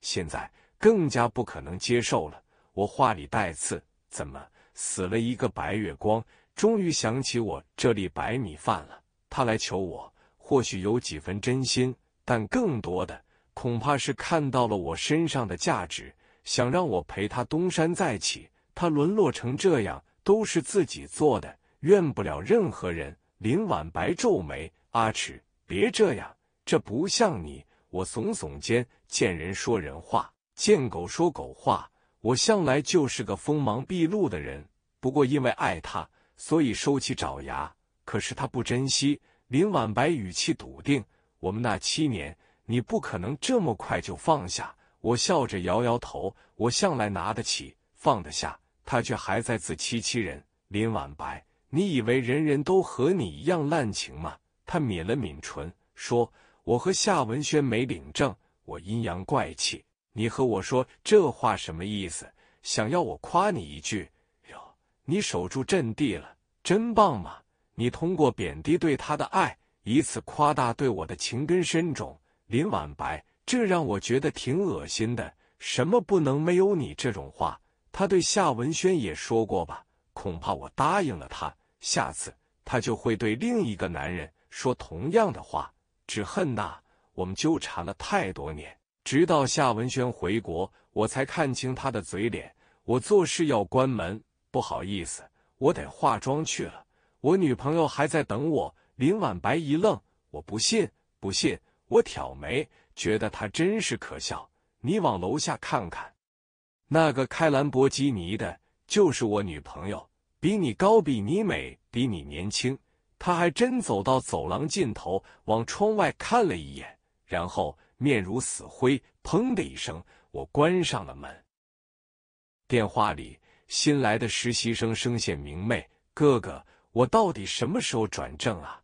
现在更加不可能接受了。我话里带刺，怎么？死了一个白月光，终于想起我这粒白米饭了。他来求我，或许有几分真心，但更多的恐怕是看到了我身上的价值，想让我陪他东山再起。他沦落成这样，都是自己做的，怨不了任何人。林晚白皱眉：“阿齿，别这样，这不像你。”我耸耸肩：“见人说人话，见狗说狗话，我向来就是个锋芒毕露的人。”不过，因为爱他，所以收起爪牙。可是他不珍惜。林婉白语气笃定：“我们那七年，你不可能这么快就放下。”我笑着摇摇头：“我向来拿得起，放得下。”他却还在自欺欺人。林婉白，你以为人人都和你一样滥情吗？他抿了抿唇，说：“我和夏文轩没领证。”我阴阳怪气：“你和我说这话什么意思？想要我夸你一句？”你守住阵地了，真棒嘛！你通过贬低对他的爱，以此夸大对我的情根深种。林婉白，这让我觉得挺恶心的。什么不能没有你这种话，他对夏文轩也说过吧？恐怕我答应了他，下次他就会对另一个男人说同样的话。只恨呐，我们纠缠了太多年，直到夏文轩回国，我才看清他的嘴脸。我做事要关门。不好意思，我得化妆去了，我女朋友还在等我。林婉白一愣，我不信，不信。我挑眉，觉得他真是可笑。你往楼下看看，那个开兰博基尼的，就是我女朋友，比你高，比你美，比你年轻。他还真走到走廊尽头，往窗外看了一眼，然后面如死灰。砰的一声，我关上了门。电话里。新来的实习生声线明媚，哥哥，我到底什么时候转正啊？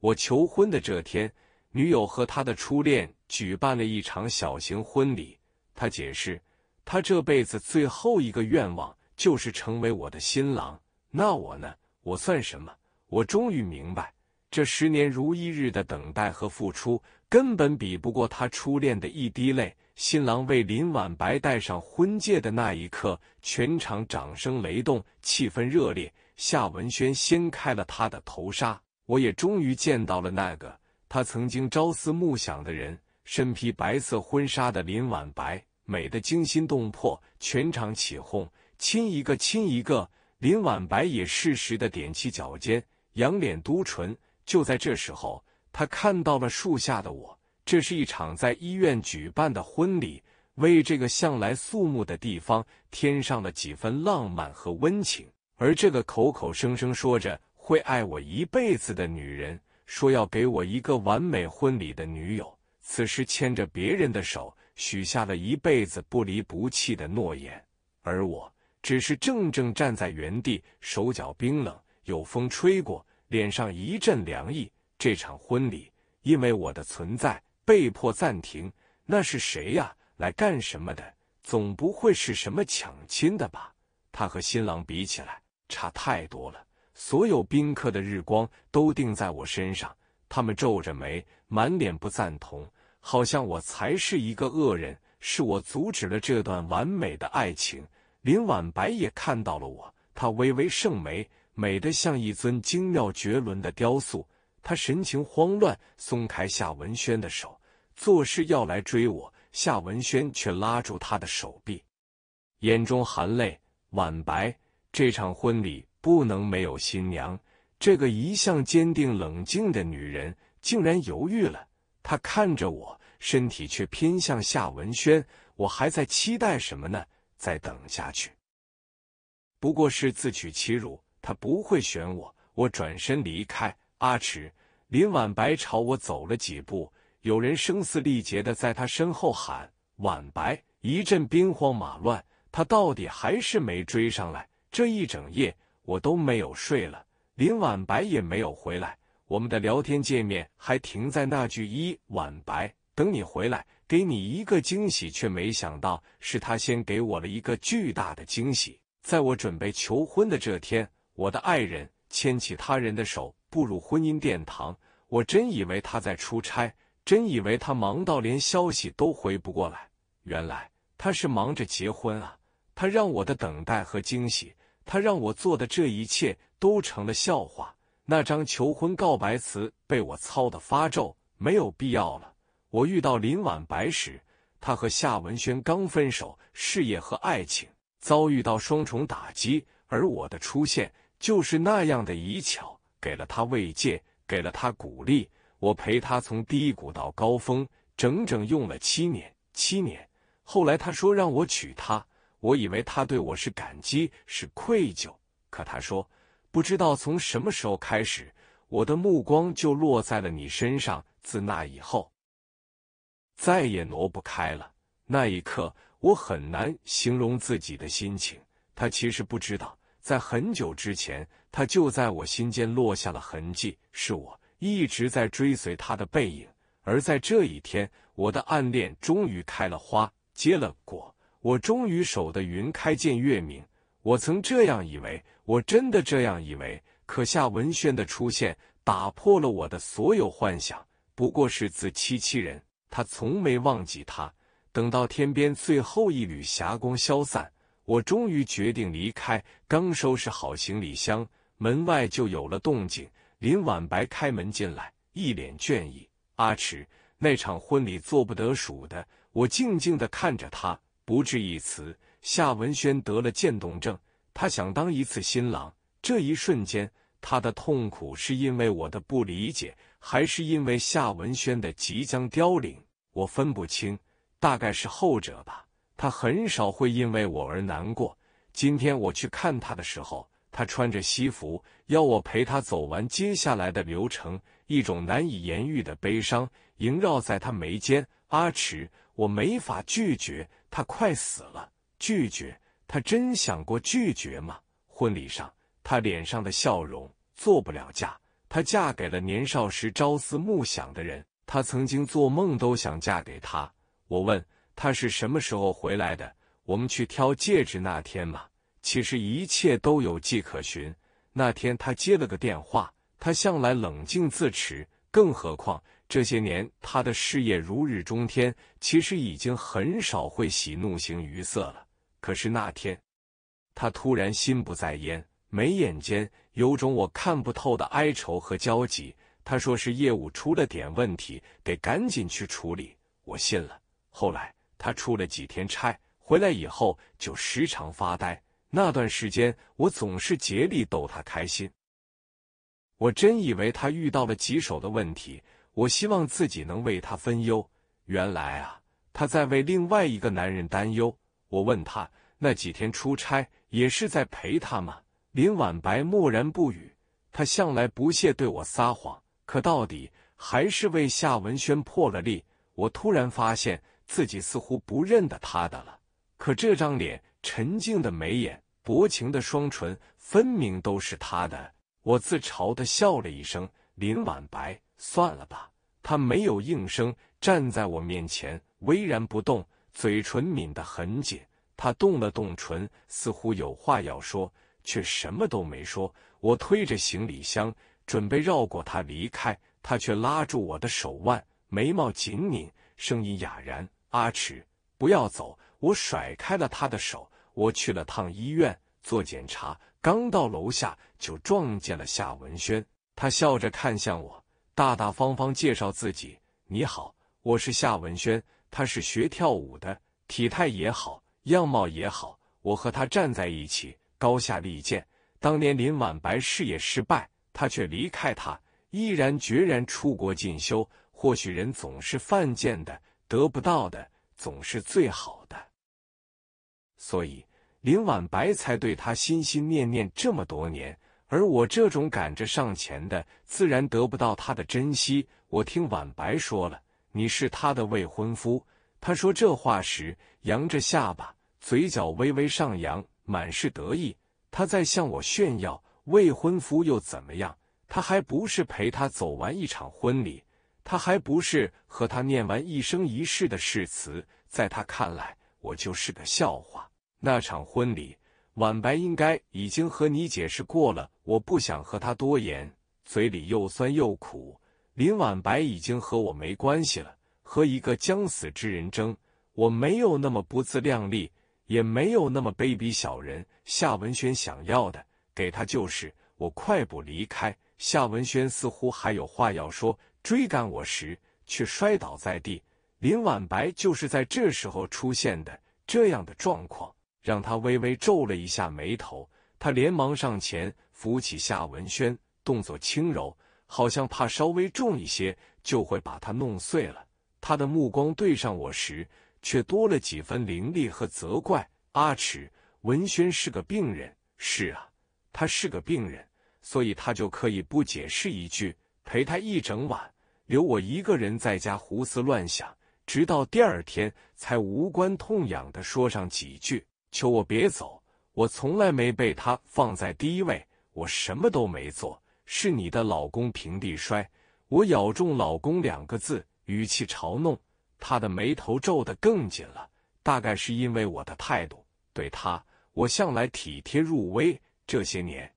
我求婚的这天，女友和他的初恋举办了一场小型婚礼。他解释，他这辈子最后一个愿望就是成为我的新郎。那我呢？我算什么？我终于明白，这十年如一日的等待和付出，根本比不过他初恋的一滴泪。新郎为林婉白戴上婚戒的那一刻，全场掌声雷动，气氛热烈。夏文轩掀开了他的头纱，我也终于见到了那个他曾经朝思暮想的人——身披白色婚纱的林婉白，美得惊心动魄。全场起哄，亲一个，亲一个。林婉白也适时的踮起脚尖，仰脸嘟唇。就在这时候，他看到了树下的我。这是一场在医院举办的婚礼，为这个向来肃穆的地方添上了几分浪漫和温情。而这个口口声声说着会爱我一辈子的女人，说要给我一个完美婚礼的女友，此时牵着别人的手，许下了一辈子不离不弃的诺言。而我，只是怔怔站在原地，手脚冰冷，有风吹过，脸上一阵凉意。这场婚礼，因为我的存在。被迫暂停，那是谁呀？来干什么的？总不会是什么抢亲的吧？他和新郎比起来差太多了。所有宾客的日光都定在我身上，他们皱着眉，满脸不赞同，好像我才是一个恶人，是我阻止了这段完美的爱情。林晚白也看到了我，他微微盛眉，美得像一尊精妙绝伦的雕塑。他神情慌乱，松开夏文轩的手，作势要来追我。夏文轩却拉住他的手臂，眼中含泪。晚白，这场婚礼不能没有新娘。这个一向坚定冷静的女人，竟然犹豫了。她看着我，身体却偏向夏文轩。我还在期待什么呢？再等下去，不过是自取其辱。他不会选我。我转身离开。阿迟，林晚白朝我走了几步，有人声嘶力竭的在他身后喊：“晚白！”一阵兵荒马乱，他到底还是没追上来。这一整夜，我都没有睡了，林晚白也没有回来。我们的聊天界面还停在那句：“一晚白，等你回来，给你一个惊喜。”却没想到，是他先给我了一个巨大的惊喜。在我准备求婚的这天，我的爱人牵起他人的手。步入婚姻殿堂，我真以为他在出差，真以为他忙到连消息都回不过来。原来他是忙着结婚啊！他让我的等待和惊喜，他让我做的这一切都成了笑话。那张求婚告白词被我操的发皱，没有必要了。我遇到林婉白时，他和夏文轩刚分手，事业和爱情遭遇到双重打击，而我的出现就是那样的巧。给了他慰藉，给了他鼓励，我陪他从低谷到高峰，整整用了七年，七年。后来他说让我娶她，我以为他对我是感激，是愧疚。可他说，不知道从什么时候开始，我的目光就落在了你身上，自那以后，再也挪不开了。那一刻，我很难形容自己的心情。他其实不知道，在很久之前。他就在我心间落下了痕迹，是我一直在追随他的背影，而在这一天，我的暗恋终于开了花，结了果，我终于守得云开见月明。我曾这样以为，我真的这样以为，可夏文轩的出现打破了我的所有幻想，不过是自欺欺人。他从没忘记他。等到天边最后一缕霞光消散，我终于决定离开。刚收拾好行李箱。门外就有了动静，林婉白开门进来，一脸倦意。阿池，那场婚礼做不得数的。我静静的看着他，不置一词。夏文轩得了渐冻症，他想当一次新郎。这一瞬间，他的痛苦是因为我的不理解，还是因为夏文轩的即将凋零？我分不清，大概是后者吧。他很少会因为我而难过。今天我去看他的时候。他穿着西服，要我陪他走完接下来的流程。一种难以言喻的悲伤萦绕在他眉间。阿迟，我没法拒绝。他快死了，拒绝？他真想过拒绝吗？婚礼上，他脸上的笑容，做不了嫁。她嫁给了年少时朝思暮想的人。她曾经做梦都想嫁给他。我问他是什么时候回来的？我们去挑戒指那天吗？其实一切都有迹可循。那天他接了个电话，他向来冷静自持，更何况这些年他的事业如日中天，其实已经很少会喜怒形于色了。可是那天他突然心不在焉，眉眼间有种我看不透的哀愁和焦急。他说是业务出了点问题，得赶紧去处理。我信了。后来他出了几天差，回来以后就时常发呆。那段时间，我总是竭力逗他开心。我真以为他遇到了棘手的问题，我希望自己能为他分忧。原来啊，他在为另外一个男人担忧。我问他，那几天出差也是在陪他吗？林婉白默然不语。他向来不屑对我撒谎，可到底还是为夏文轩破了例。我突然发现自己似乎不认得他的了。可这张脸，沉静的眉眼。薄情的双唇，分明都是他的。我自嘲地笑了一声。林晚白，算了吧。他没有应声，站在我面前，巍然不动，嘴唇抿得很紧。他动了动唇，似乎有话要说，却什么都没说。我推着行李箱，准备绕过他离开，他却拉住我的手腕，眉毛紧拧，声音哑然：“阿迟，不要走。”我甩开了他的手。我去了趟医院做检查，刚到楼下就撞见了夏文轩。他笑着看向我，大大方方介绍自己：“你好，我是夏文轩。”他是学跳舞的，体态也好，样貌也好。我和他站在一起，高下立见。当年林晚白事业失败，他却离开他，毅然决然出国进修。或许人总是犯贱的，得不到的总是最好的。所以林晚白才对他心心念念这么多年，而我这种赶着上前的，自然得不到他的珍惜。我听晚白说了，你是他的未婚夫。他说这话时，扬着下巴，嘴角微微上扬，满是得意。他在向我炫耀，未婚夫又怎么样？他还不是陪他走完一场婚礼？他还不是和他念完一生一世的誓词？在他看来，我就是个笑话。那场婚礼，晚白应该已经和你解释过了。我不想和他多言，嘴里又酸又苦。林晚白已经和我没关系了，和一个将死之人争，我没有那么不自量力，也没有那么卑鄙小人。夏文轩想要的，给他就是。我快步离开。夏文轩似乎还有话要说，追赶我时却摔倒在地。林晚白就是在这时候出现的。这样的状况。让他微微皱了一下眉头，他连忙上前扶起夏文轩，动作轻柔，好像怕稍微重一些就会把他弄碎了。他的目光对上我时，却多了几分凌厉和责怪。阿尺，文轩是个病人，是啊，他是个病人，所以他就可以不解释一句，陪他一整晚，留我一个人在家胡思乱想，直到第二天才无关痛痒地说上几句。求我别走！我从来没被他放在第一位，我什么都没做，是你的老公平地摔。我咬中“老公”两个字，语气嘲弄。他的眉头皱得更紧了，大概是因为我的态度。对他，我向来体贴入微，这些年，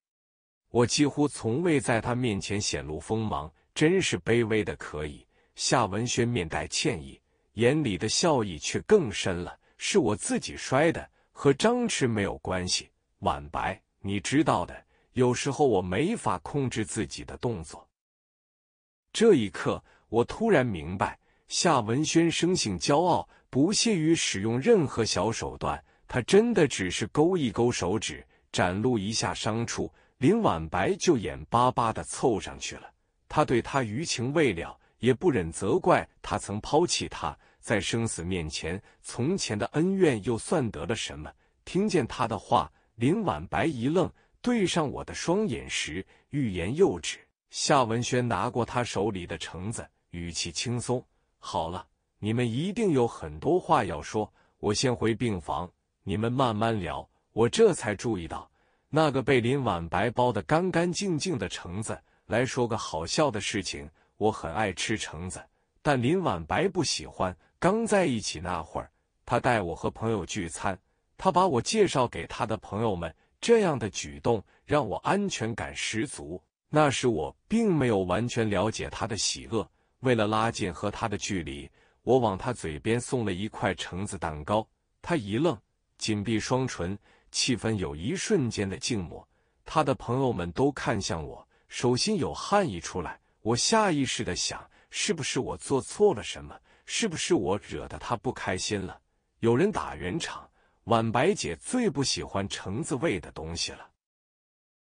我几乎从未在他面前显露锋芒，真是卑微的可以。夏文轩面带歉意，眼里的笑意却更深了。是我自己摔的。和张弛没有关系，晚白，你知道的。有时候我没法控制自己的动作。这一刻，我突然明白，夏文轩生性骄傲，不屑于使用任何小手段。他真的只是勾一勾手指，展露一下伤处，林晚白就眼巴巴的凑上去了。他对他余情未了，也不忍责怪他曾抛弃他。在生死面前，从前的恩怨又算得了什么？听见他的话，林婉白一愣，对上我的双眼时，欲言又止。夏文轩拿过他手里的橙子，语气轻松：“好了，你们一定有很多话要说，我先回病房，你们慢慢聊。”我这才注意到那个被林婉白包得干干净净的橙子。来说个好笑的事情，我很爱吃橙子，但林婉白不喜欢。刚在一起那会儿，他带我和朋友聚餐，他把我介绍给他的朋友们，这样的举动让我安全感十足。那时我并没有完全了解他的喜恶。为了拉近和他的距离，我往他嘴边送了一块橙子蛋糕，他一愣，紧闭双唇，气氛有一瞬间的静默。他的朋友们都看向我，手心有汗意出来，我下意识的想，是不是我做错了什么？是不是我惹得他不开心了？有人打圆场。晚白姐最不喜欢橙子味的东西了。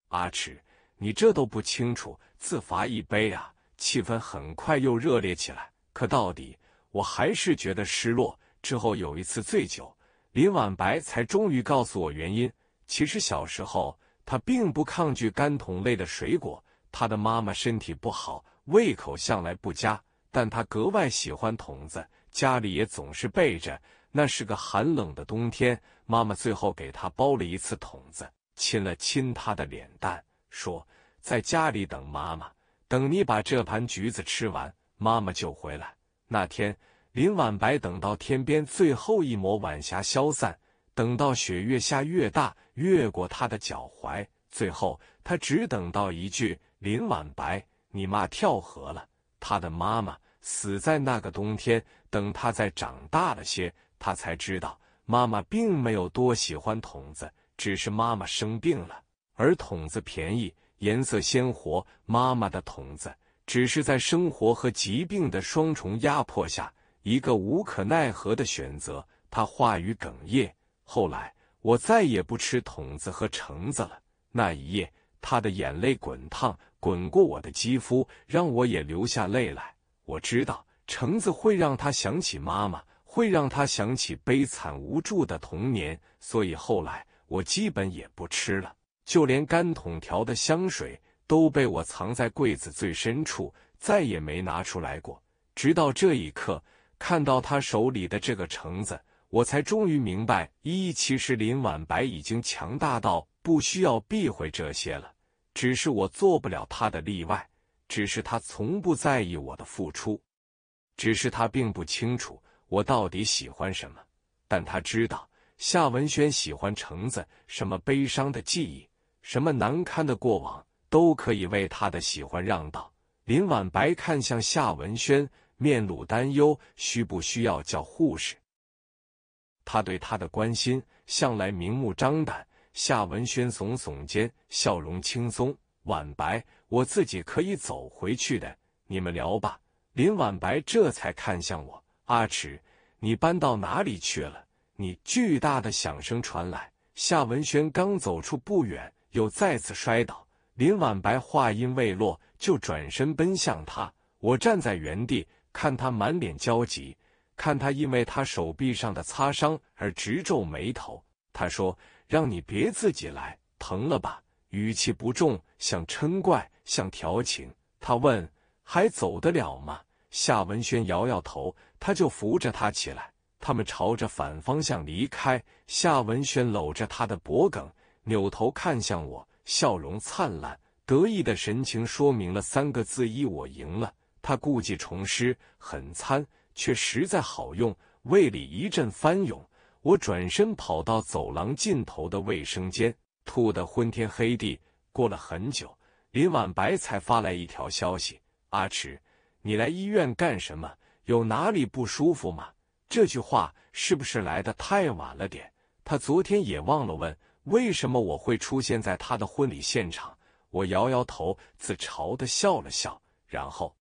阿迟，你这都不清楚，自罚一杯啊！气氛很快又热烈起来。可到底，我还是觉得失落。之后有一次醉酒，林晚白才终于告诉我原因。其实小时候，他并不抗拒干桶类的水果。他的妈妈身体不好，胃口向来不佳。但他格外喜欢筒子，家里也总是备着。那是个寒冷的冬天，妈妈最后给他包了一次筒子，亲了亲他的脸蛋，说：“在家里等妈妈，等你把这盘橘子吃完，妈妈就回来。”那天，林晚白等到天边最后一抹晚霞消散，等到雪越下越大，越过他的脚踝，最后他只等到一句：“林晚白，你妈跳河了。”他的妈妈。死在那个冬天。等他再长大了些，他才知道妈妈并没有多喜欢筒子，只是妈妈生病了，而筒子便宜，颜色鲜活。妈妈的筒子，只是在生活和疾病的双重压迫下，一个无可奈何的选择。他话语哽咽。后来，我再也不吃筒子和橙子了。那一夜，他的眼泪滚烫，滚过我的肌肤，让我也流下泪来。我知道橙子会让他想起妈妈，会让他想起悲惨无助的童年，所以后来我基本也不吃了，就连干桶条的香水都被我藏在柜子最深处，再也没拿出来过。直到这一刻，看到他手里的这个橙子，我才终于明白，一其实林晚白已经强大到不需要避讳这些了，只是我做不了他的例外。只是他从不在意我的付出，只是他并不清楚我到底喜欢什么，但他知道夏文轩喜欢橙子，什么悲伤的记忆，什么难堪的过往，都可以为他的喜欢让道。林婉白看向夏文轩，面露担忧：“需不需要叫护士？”他对他的关心向来明目张胆。夏文轩耸耸肩，笑容轻松。晚白，我自己可以走回去的，你们聊吧。林晚白这才看向我，阿迟，你搬到哪里去了？你巨大的响声传来，夏文轩刚走出不远，又再次摔倒。林晚白话音未落，就转身奔向他。我站在原地看他，满脸焦急，看他因为他手臂上的擦伤而直皱眉头。他说：“让你别自己来，疼了吧？”语气不重，像嗔怪，像调情。他问：“还走得了吗？”夏文轩摇摇头，他就扶着他起来。他们朝着反方向离开。夏文轩搂着他的脖颈，扭头看向我，笑容灿烂，得意的神情说明了三个字：一我赢了。他故技重施，很参，却实在好用。胃里一阵翻涌，我转身跑到走廊尽头的卫生间。吐得昏天黑地，过了很久，林晚白才发来一条消息：“阿池，你来医院干什么？有哪里不舒服吗？”这句话是不是来的太晚了点？他昨天也忘了问为什么我会出现在他的婚礼现场。我摇摇头，自嘲的笑了笑，然后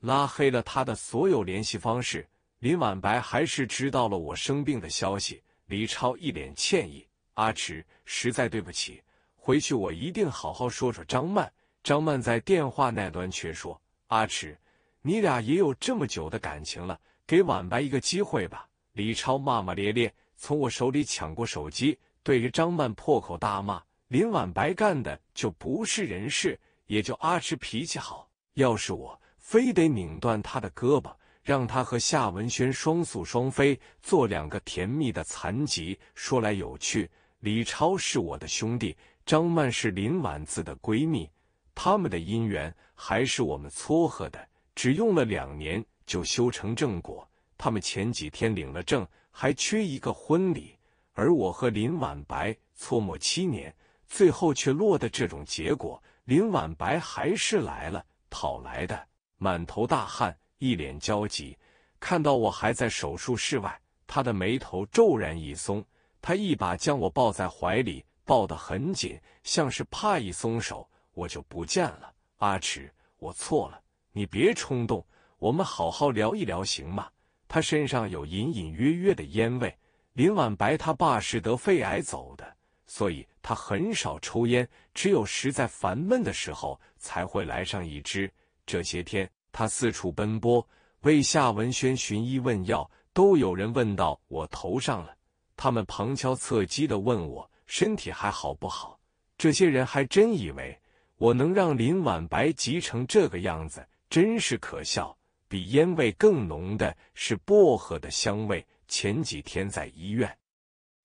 拉黑了他的所有联系方式。林晚白还是知道了我生病的消息。李超一脸歉意。阿迟，实在对不起，回去我一定好好说说张曼。张曼在电话那端却说：“阿迟，你俩也有这么久的感情了，给晚白一个机会吧。”李超骂骂咧咧，从我手里抢过手机，对着张曼破口大骂：“林晚白干的就不是人事，也就阿迟脾气好，要是我，非得拧断他的胳膊，让他和夏文轩双宿双飞，做两个甜蜜的残疾。”说来有趣。李超是我的兄弟，张曼是林婉子的闺蜜，他们的姻缘还是我们撮合的，只用了两年就修成正果。他们前几天领了证，还缺一个婚礼。而我和林婉白磋磨七年，最后却落得这种结果。林婉白还是来了，跑来的，满头大汗，一脸焦急。看到我还在手术室外，他的眉头骤然一松。他一把将我抱在怀里，抱得很紧，像是怕一松手我就不见了。阿迟，我错了，你别冲动，我们好好聊一聊，行吗？他身上有隐隐约约的烟味。林晚白他爸是得肺癌走的，所以他很少抽烟，只有实在烦闷的时候才会来上一支。这些天他四处奔波，为夏文轩寻医问药，都有人问到我头上了。他们旁敲侧击地问我身体还好不好。这些人还真以为我能让林婉白急成这个样子，真是可笑。比烟味更浓的是薄荷的香味。前几天在医院，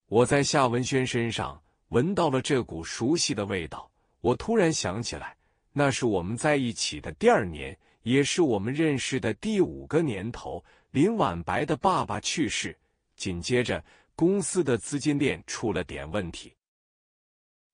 我在夏文轩身上闻到了这股熟悉的味道。我突然想起来，那是我们在一起的第二年，也是我们认识的第五个年头。林婉白的爸爸去世，紧接着。公司的资金链出了点问题。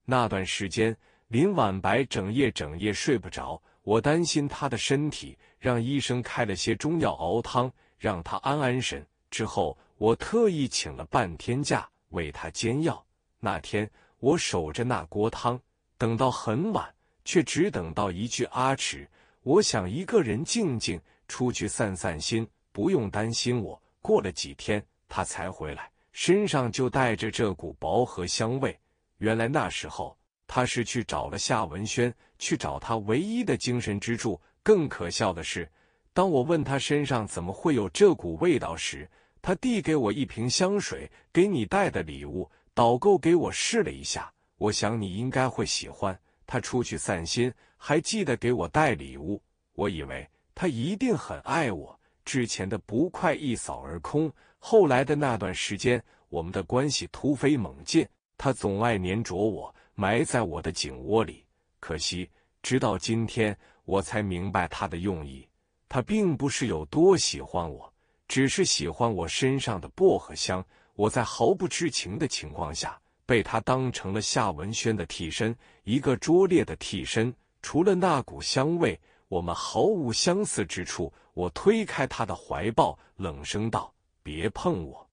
那段时间，林晚白整夜整夜睡不着。我担心他的身体，让医生开了些中药熬汤，让他安安神。之后，我特意请了半天假，为他煎药。那天，我守着那锅汤，等到很晚，却只等到一句“阿迟”。我想一个人静静，出去散散心，不用担心我。过了几天，他才回来。身上就带着这股薄荷香味。原来那时候他是去找了夏文轩，去找他唯一的精神支柱。更可笑的是，当我问他身上怎么会有这股味道时，他递给我一瓶香水，给你带的礼物。导购给我试了一下，我想你应该会喜欢。他出去散心，还记得给我带礼物。我以为他一定很爱我，之前的不快一扫而空。后来的那段时间，我们的关系突飞猛进。他总爱黏着我，埋在我的颈窝里。可惜，直到今天我才明白他的用意。他并不是有多喜欢我，只是喜欢我身上的薄荷香。我在毫不知情的情况下，被他当成了夏文轩的替身，一个拙劣的替身。除了那股香味，我们毫无相似之处。我推开他的怀抱，冷声道。别碰我！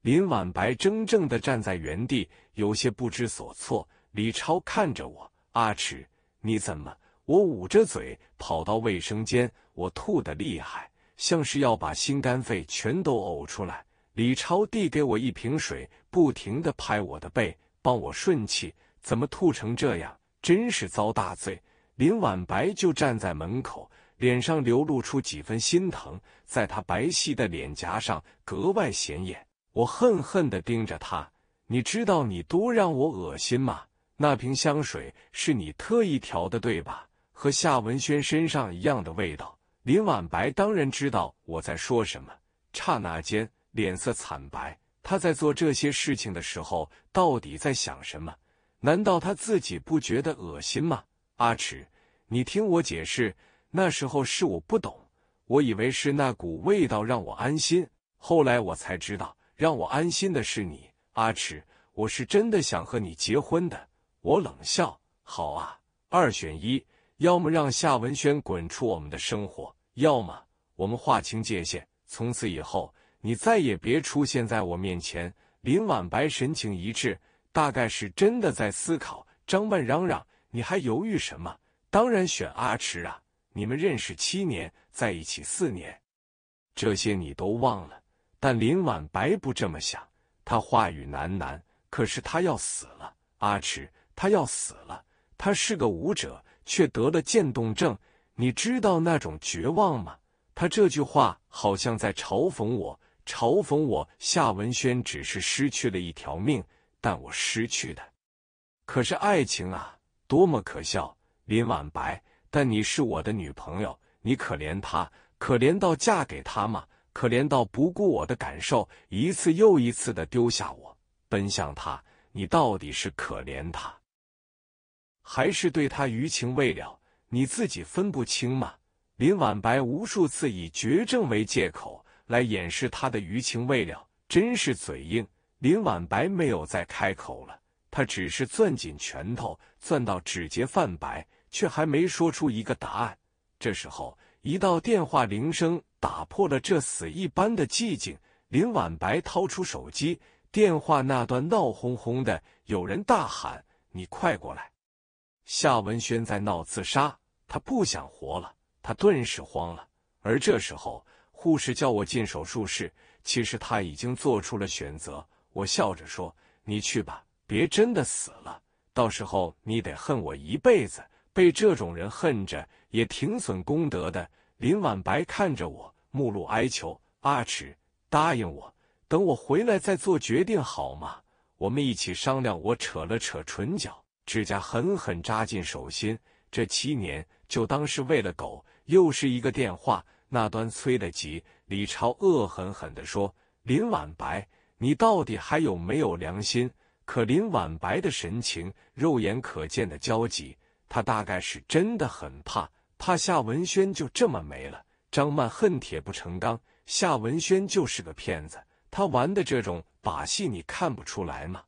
林婉白怔怔的站在原地，有些不知所措。李超看着我，阿迟，你怎么？我捂着嘴跑到卫生间，我吐的厉害，像是要把心肝肺全都呕出来。李超递给我一瓶水，不停的拍我的背，帮我顺气。怎么吐成这样？真是遭大罪！林婉白就站在门口。脸上流露出几分心疼，在他白皙的脸颊上格外显眼。我恨恨的盯着他，你知道你多让我恶心吗？那瓶香水是你特意调的，对吧？和夏文轩身上一样的味道。林婉白当然知道我在说什么，刹那间脸色惨白。他在做这些事情的时候，到底在想什么？难道他自己不觉得恶心吗？阿池，你听我解释。那时候是我不懂，我以为是那股味道让我安心。后来我才知道，让我安心的是你，阿迟。我是真的想和你结婚的。我冷笑：“好啊，二选一，要么让夏文轩滚出我们的生活，要么我们划清界限，从此以后你再也别出现在我面前。”林婉白神情一滞，大概是真的在思考。张曼嚷嚷：“你还犹豫什么？当然选阿迟啊！”你们认识七年，在一起四年，这些你都忘了。但林婉白不这么想，他话语喃喃。可是他要死了，阿迟，他要死了。他是个舞者，却得了渐冻症。你知道那种绝望吗？他这句话好像在嘲讽我，嘲讽我。夏文轩只是失去了一条命，但我失去的，可是爱情啊，多么可笑！林婉白。但你是我的女朋友，你可怜他，可怜到嫁给他吗？可怜到不顾我的感受，一次又一次的丢下我，奔向他？你到底是可怜他，还是对他余情未了？你自己分不清吗？林婉白无数次以绝症为借口来掩饰他的余情未了，真是嘴硬。林婉白没有再开口了，他只是攥紧拳头，攥到指节泛白。却还没说出一个答案，这时候一道电话铃声打破了这死一般的寂静。林婉白掏出手机，电话那端闹哄哄的，有人大喊：“你快过来！”夏文轩在闹自杀，他不想活了。他顿时慌了。而这时候，护士叫我进手术室。其实他已经做出了选择。我笑着说：“你去吧，别真的死了，到时候你得恨我一辈子。”被这种人恨着也挺损功德的。林婉白看着我，目露哀求：“阿尺，答应我，等我回来再做决定，好吗？我们一起商量。”我扯了扯唇角，指甲狠狠扎进手心。这七年，就当是喂了狗。又是一个电话，那端催得急。李超恶狠狠地说：“林婉白，你到底还有没有良心？”可林婉白的神情，肉眼可见的焦急。他大概是真的很怕，怕夏文轩就这么没了。张曼恨铁不成钢，夏文轩就是个骗子，他玩的这种把戏，你看不出来吗？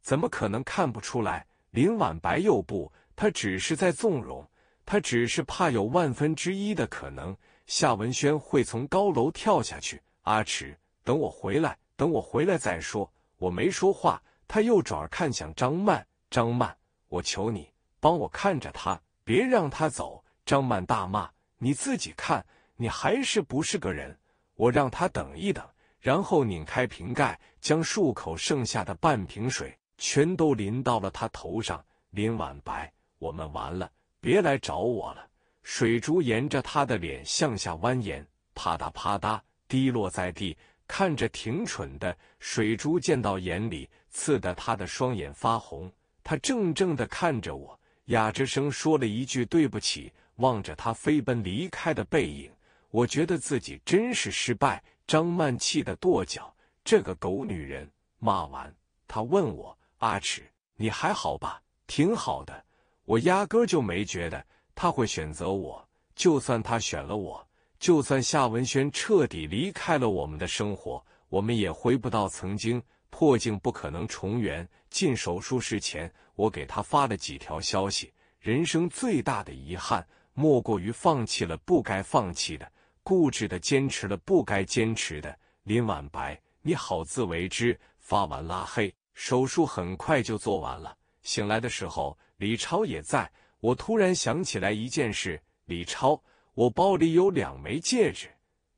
怎么可能看不出来？林婉白又不，他只是在纵容，他只是怕有万分之一的可能，夏文轩会从高楼跳下去。阿迟，等我回来，等我回来再说。我没说话，他又转看向张曼，张曼，我求你。帮我看着他，别让他走！张曼大骂：“你自己看，你还是不是个人？我让他等一等，然后拧开瓶盖，将漱口剩下的半瓶水全都淋到了他头上。”林婉白，我们完了！别来找我了。水珠沿着他的脸向下蜿蜒，啪嗒啪嗒滴落在地，看着挺蠢的。水珠溅到眼里，刺得他的双眼发红。他怔怔地看着我。哑着声说了一句“对不起”，望着他飞奔离开的背影，我觉得自己真是失败。张曼气得跺脚：“这个狗女人！”骂完，他问我：“阿迟，你还好吧？挺好的。我压根就没觉得他会选择我。就算他选了我，就算夏文轩彻底离开了我们的生活，我们也回不到曾经。破镜不可能重圆。进手术室前。”我给他发了几条消息。人生最大的遗憾，莫过于放弃了不该放弃的，固执的坚持了不该坚持的。林婉白，你好自为之。发完拉黑。手术很快就做完了。醒来的时候，李超也在。我突然想起来一件事，李超，我包里有两枚戒指，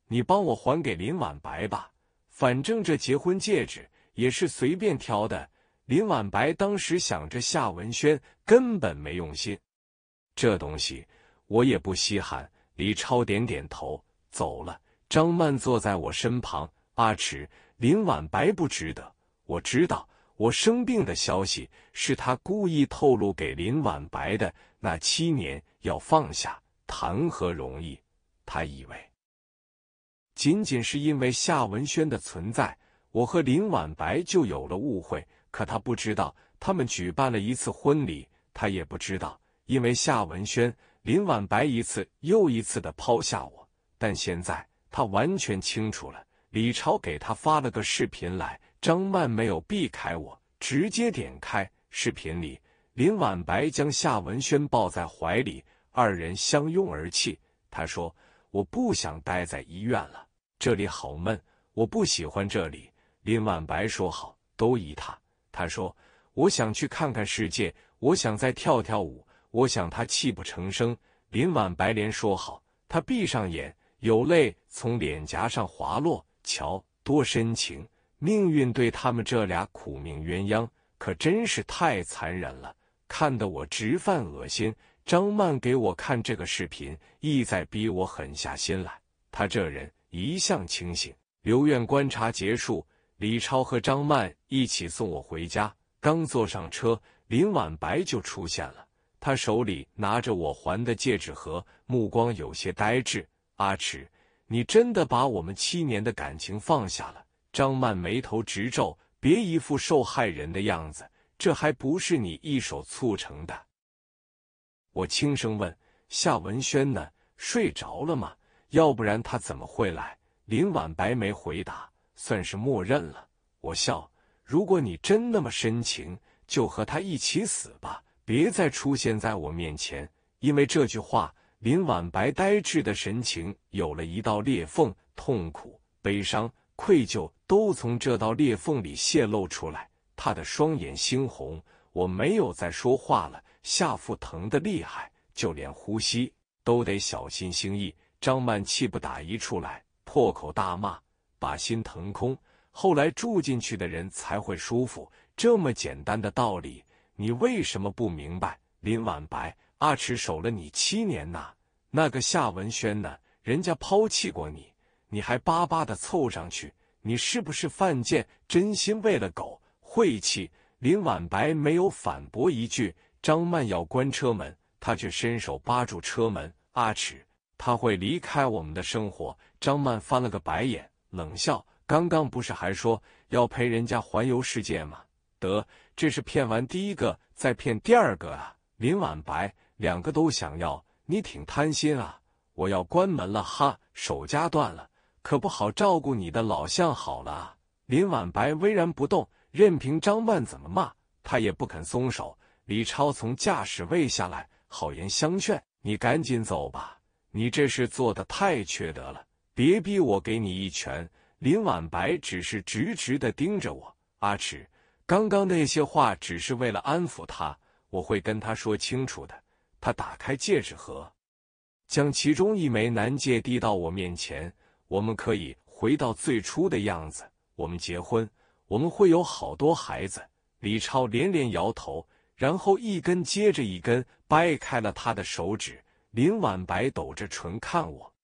你帮我还给林婉白吧，反正这结婚戒指也是随便挑的。林婉白当时想着夏文轩，根本没用心。这东西我也不稀罕。李超点点头，走了。张曼坐在我身旁。阿池，林婉白不值得。我知道，我生病的消息是他故意透露给林婉白的。那七年要放下，谈何容易？他以为，仅仅是因为夏文轩的存在，我和林婉白就有了误会。可他不知道，他们举办了一次婚礼。他也不知道，因为夏文轩、林婉白一次又一次的抛下我。但现在他完全清楚了。李超给他发了个视频来，张曼没有避开我，直接点开视频里，林婉白将夏文轩抱在怀里，二人相拥而泣。他说：“我不想待在医院了，这里好闷，我不喜欢这里。”林婉白说：“好，都依他。”他说：“我想去看看世界，我想再跳跳舞。”我想他泣不成声。林晚白莲说：“好。”他闭上眼，有泪从脸颊上滑落，瞧多深情！命运对他们这俩苦命鸳鸯可真是太残忍了，看得我直犯恶心。张曼给我看这个视频，意在逼我狠下心来。他这人一向清醒。留院观察结束。李超和张曼一起送我回家，刚坐上车，林婉白就出现了。他手里拿着我还的戒指盒，目光有些呆滞。阿迟，你真的把我们七年的感情放下了？张曼眉头直皱，别一副受害人的样子，这还不是你一手促成的？我轻声问：“夏文轩呢？睡着了吗？要不然他怎么会来？”林婉白没回答。算是默认了。我笑，如果你真那么深情，就和他一起死吧，别再出现在我面前。因为这句话，林婉白呆滞的神情有了一道裂缝，痛苦、悲伤、愧疚都从这道裂缝里泄露出来。他的双眼猩红。我没有再说话了，下腹疼的厉害，就连呼吸都得小心。翼翼。张曼气不打一处来，破口大骂。把心腾空，后来住进去的人才会舒服。这么简单的道理，你为什么不明白？林晚白，阿池守了你七年呐。那个夏文轩呢？人家抛弃过你，你还巴巴的凑上去，你是不是犯贱？真心喂了狗，晦气！林晚白没有反驳一句。张曼要关车门，他却伸手扒住车门。阿迟，他会离开我们的生活。张曼翻了个白眼。冷笑，刚刚不是还说要陪人家环游世界吗？得，这是骗完第一个再骗第二个啊！林婉白，两个都想要，你挺贪心啊！我要关门了哈，手夹断了，可不好照顾你的老相好了林婉白巍然不动，任凭张万怎么骂，他也不肯松手。李超从驾驶位下来，好言相劝：“你赶紧走吧，你这事做的太缺德了。”别逼我给你一拳！林晚白只是直直的盯着我。阿迟，刚刚那些话只是为了安抚他，我会跟他说清楚的。他打开戒指盒，将其中一枚男戒递到我面前。我们可以回到最初的样子，我们结婚，我们会有好多孩子。李超连连摇头，然后一根接着一根掰开了他的手指。林晚白抖着唇看我。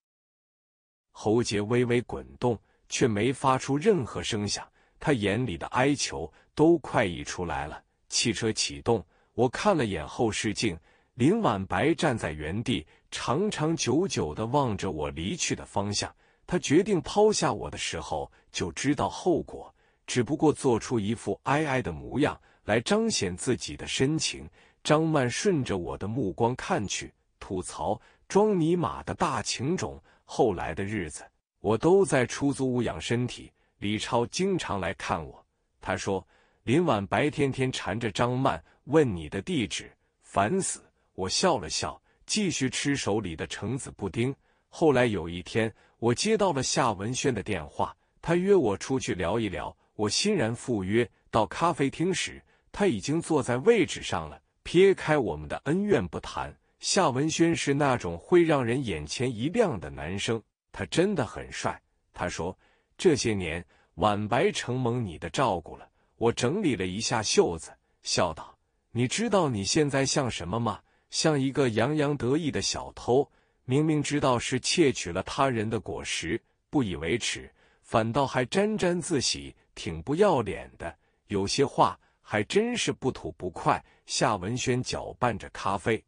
喉结微微滚动，却没发出任何声响。他眼里的哀求都快溢出来了。汽车启动，我看了眼后视镜，林晚白站在原地，长长久久地望着我离去的方向。他决定抛下我的时候，就知道后果，只不过做出一副哀哀的模样来彰显自己的深情。张曼顺着我的目光看去，吐槽：“装尼玛的大情种！”后来的日子，我都在出租屋养身体。李超经常来看我，他说：“林晚白天天缠着张曼，问你的地址，烦死。”我笑了笑，继续吃手里的橙子布丁。后来有一天，我接到了夏文轩的电话，他约我出去聊一聊。我欣然赴约。到咖啡厅时，他已经坐在位置上了。撇开我们的恩怨不谈。夏文轩是那种会让人眼前一亮的男生，他真的很帅。他说：“这些年，晚白承蒙你的照顾了。”我整理了一下袖子，笑道：“你知道你现在像什么吗？像一个洋洋得意的小偷，明明知道是窃取了他人的果实，不以为耻，反倒还沾沾自喜，挺不要脸的。有些话还真是不吐不快。”夏文轩搅拌着咖啡。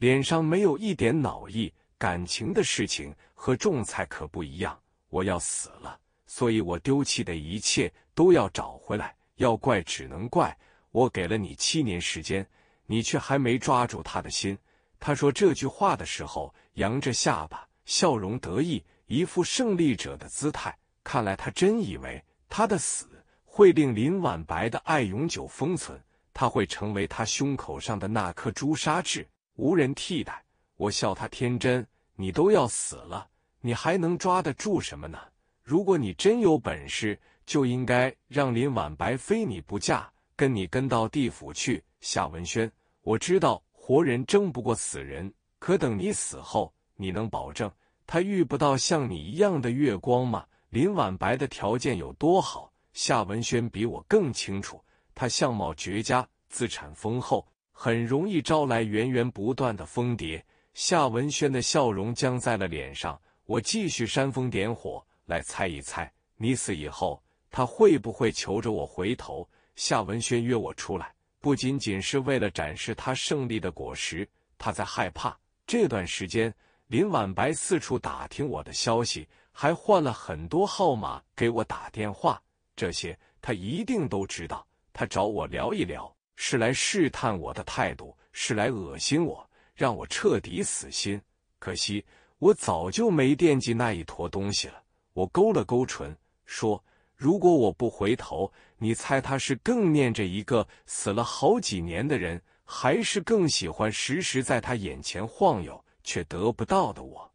脸上没有一点恼意，感情的事情和种菜可不一样。我要死了，所以我丢弃的一切都要找回来。要怪只能怪我给了你七年时间，你却还没抓住他的心。他说这句话的时候，扬着下巴，笑容得意，一副胜利者的姿态。看来他真以为他的死会令林婉白的爱永久封存，他会成为他胸口上的那颗朱砂痣。无人替代，我笑他天真。你都要死了，你还能抓得住什么呢？如果你真有本事，就应该让林婉白非你不嫁，跟你跟到地府去。夏文轩，我知道活人争不过死人，可等你死后，你能保证他遇不到像你一样的月光吗？林婉白的条件有多好，夏文轩比我更清楚。他相貌绝佳，资产丰厚。很容易招来源源不断的蜂蝶。夏文轩的笑容僵在了脸上。我继续煽风点火，来猜一猜，你死以后，他会不会求着我回头？夏文轩约我出来，不仅仅是为了展示他胜利的果实，他在害怕。这段时间，林婉白四处打听我的消息，还换了很多号码给我打电话，这些他一定都知道。他找我聊一聊。是来试探我的态度，是来恶心我，让我彻底死心。可惜我早就没惦记那一坨东西了。我勾了勾唇，说：“如果我不回头，你猜他是更念着一个死了好几年的人，还是更喜欢时时在他眼前晃悠却得不到的我？”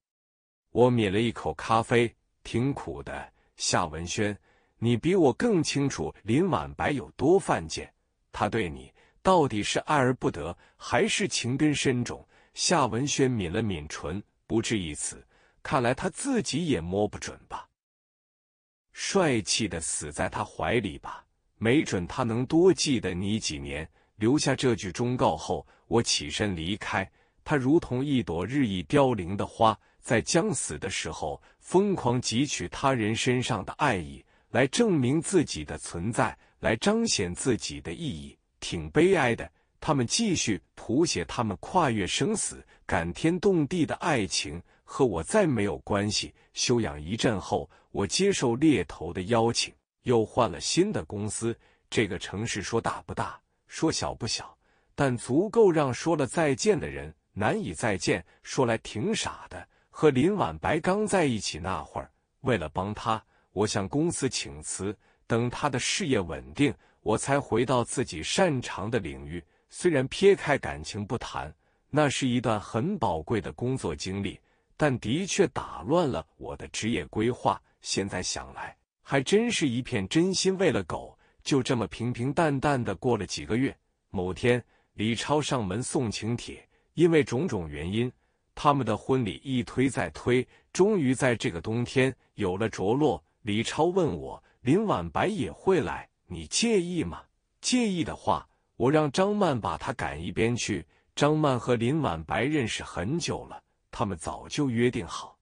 我抿了一口咖啡，挺苦的。夏文轩，你比我更清楚林晚白有多犯贱，他对你。到底是爱而不得，还是情根深种？夏文轩抿了抿唇，不置一词。看来他自己也摸不准吧。帅气的死在他怀里吧，没准他能多记得你几年。留下这句忠告后，我起身离开。他如同一朵日益凋零的花，在将死的时候，疯狂汲取他人身上的爱意，来证明自己的存在，来彰显自己的意义。挺悲哀的，他们继续谱写他们跨越生死、感天动地的爱情，和我再没有关系。休养一阵后，我接受猎头的邀请，又换了新的公司。这个城市说大不大，说小不小，但足够让说了再见的人难以再见。说来挺傻的，和林婉白刚在一起那会儿，为了帮他，我向公司请辞，等他的事业稳定。我才回到自己擅长的领域，虽然撇开感情不谈，那是一段很宝贵的工作经历，但的确打乱了我的职业规划。现在想来，还真是一片真心。喂了狗，就这么平平淡淡的过了几个月。某天，李超上门送请帖，因为种种原因，他们的婚礼一推再推，终于在这个冬天有了着落。李超问我，林晚白也会来。你介意吗？介意的话，我让张曼把她赶一边去。张曼和林婉白认识很久了，他们早就约定好，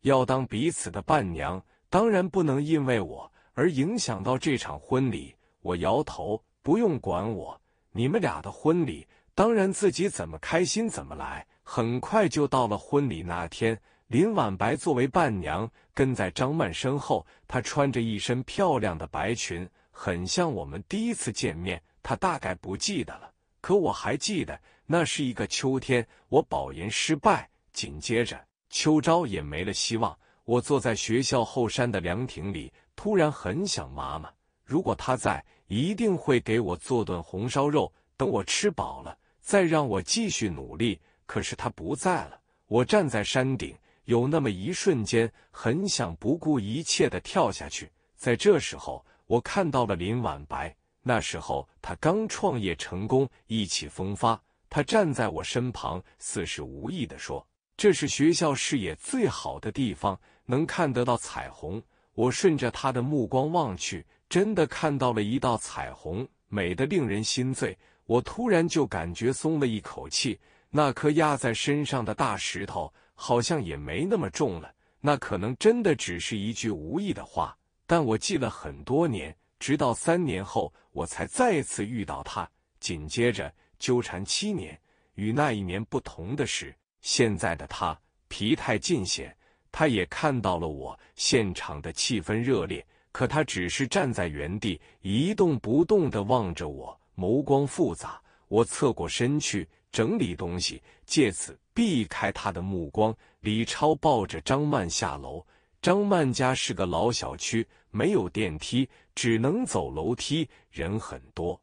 要当彼此的伴娘。当然不能因为我而影响到这场婚礼。我摇头，不用管我，你们俩的婚礼，当然自己怎么开心怎么来。很快就到了婚礼那天。林婉白作为伴娘跟在张曼身后，她穿着一身漂亮的白裙，很像我们第一次见面。她大概不记得了，可我还记得，那是一个秋天，我保研失败，紧接着秋招也没了希望。我坐在学校后山的凉亭里，突然很想妈妈。如果她在，一定会给我做顿红烧肉，等我吃饱了，再让我继续努力。可是她不在了，我站在山顶。有那么一瞬间，很想不顾一切的跳下去。在这时候，我看到了林晚白。那时候他刚创业成功，意气风发。他站在我身旁，似是无意的说：“这是学校视野最好的地方，能看得到彩虹。”我顺着他的目光望去，真的看到了一道彩虹，美得令人心醉。我突然就感觉松了一口气，那颗压在身上的大石头。好像也没那么重了，那可能真的只是一句无意的话，但我记了很多年，直到三年后我才再次遇到他，紧接着纠缠七年。与那一年不同的是，现在的他疲态尽显。他也看到了我，现场的气氛热烈，可他只是站在原地一动不动的望着我，眸光复杂。我侧过身去整理东西，借此。避开他的目光，李超抱着张曼下楼。张曼家是个老小区，没有电梯，只能走楼梯。人很多，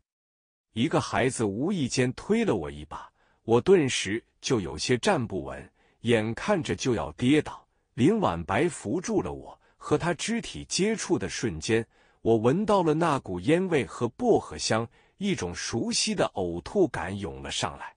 一个孩子无意间推了我一把，我顿时就有些站不稳，眼看着就要跌倒。林婉白扶住了我，和他肢体接触的瞬间，我闻到了那股烟味和薄荷香，一种熟悉的呕吐感涌了上来。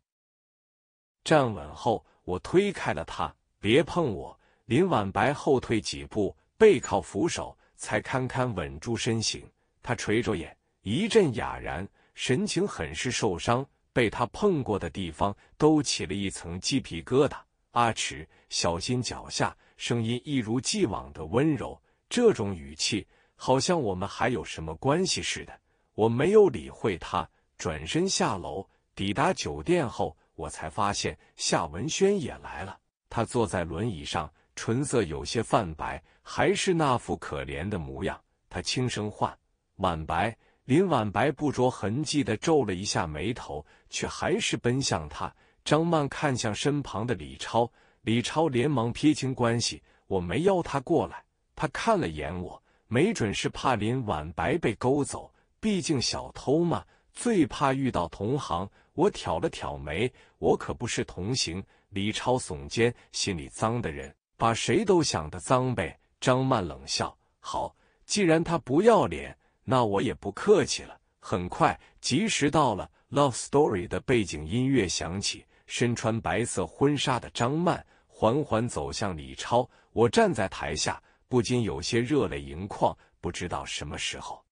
站稳后。我推开了他，别碰我！林晚白后退几步，背靠扶手，才堪堪稳住身形。他垂着眼，一阵哑然，神情很是受伤。被他碰过的地方都起了一层鸡皮疙瘩。阿迟，小心脚下，声音一如既往的温柔。这种语气，好像我们还有什么关系似的。我没有理会他，转身下楼。抵达酒店后。我才发现夏文轩也来了，他坐在轮椅上，唇色有些泛白，还是那副可怜的模样。他轻声唤：“婉白。”林婉白不着痕迹地皱了一下眉头，却还是奔向他。张曼看向身旁的李超，李超连忙撇清关系：“我没邀他过来。”他看了眼我，没准是怕林婉白被勾走，毕竟小偷嘛，最怕遇到同行。我挑了挑眉，我可不是同行。李超耸肩，心里脏的人把谁都想的脏呗。张曼冷笑：“好，既然他不要脸，那我也不客气了。”很快，及时到了，Love Story 的背景音乐响起，身穿白色婚纱的张曼缓缓走向李超。我站在台下，不禁有些热泪盈眶。不知道什么时候，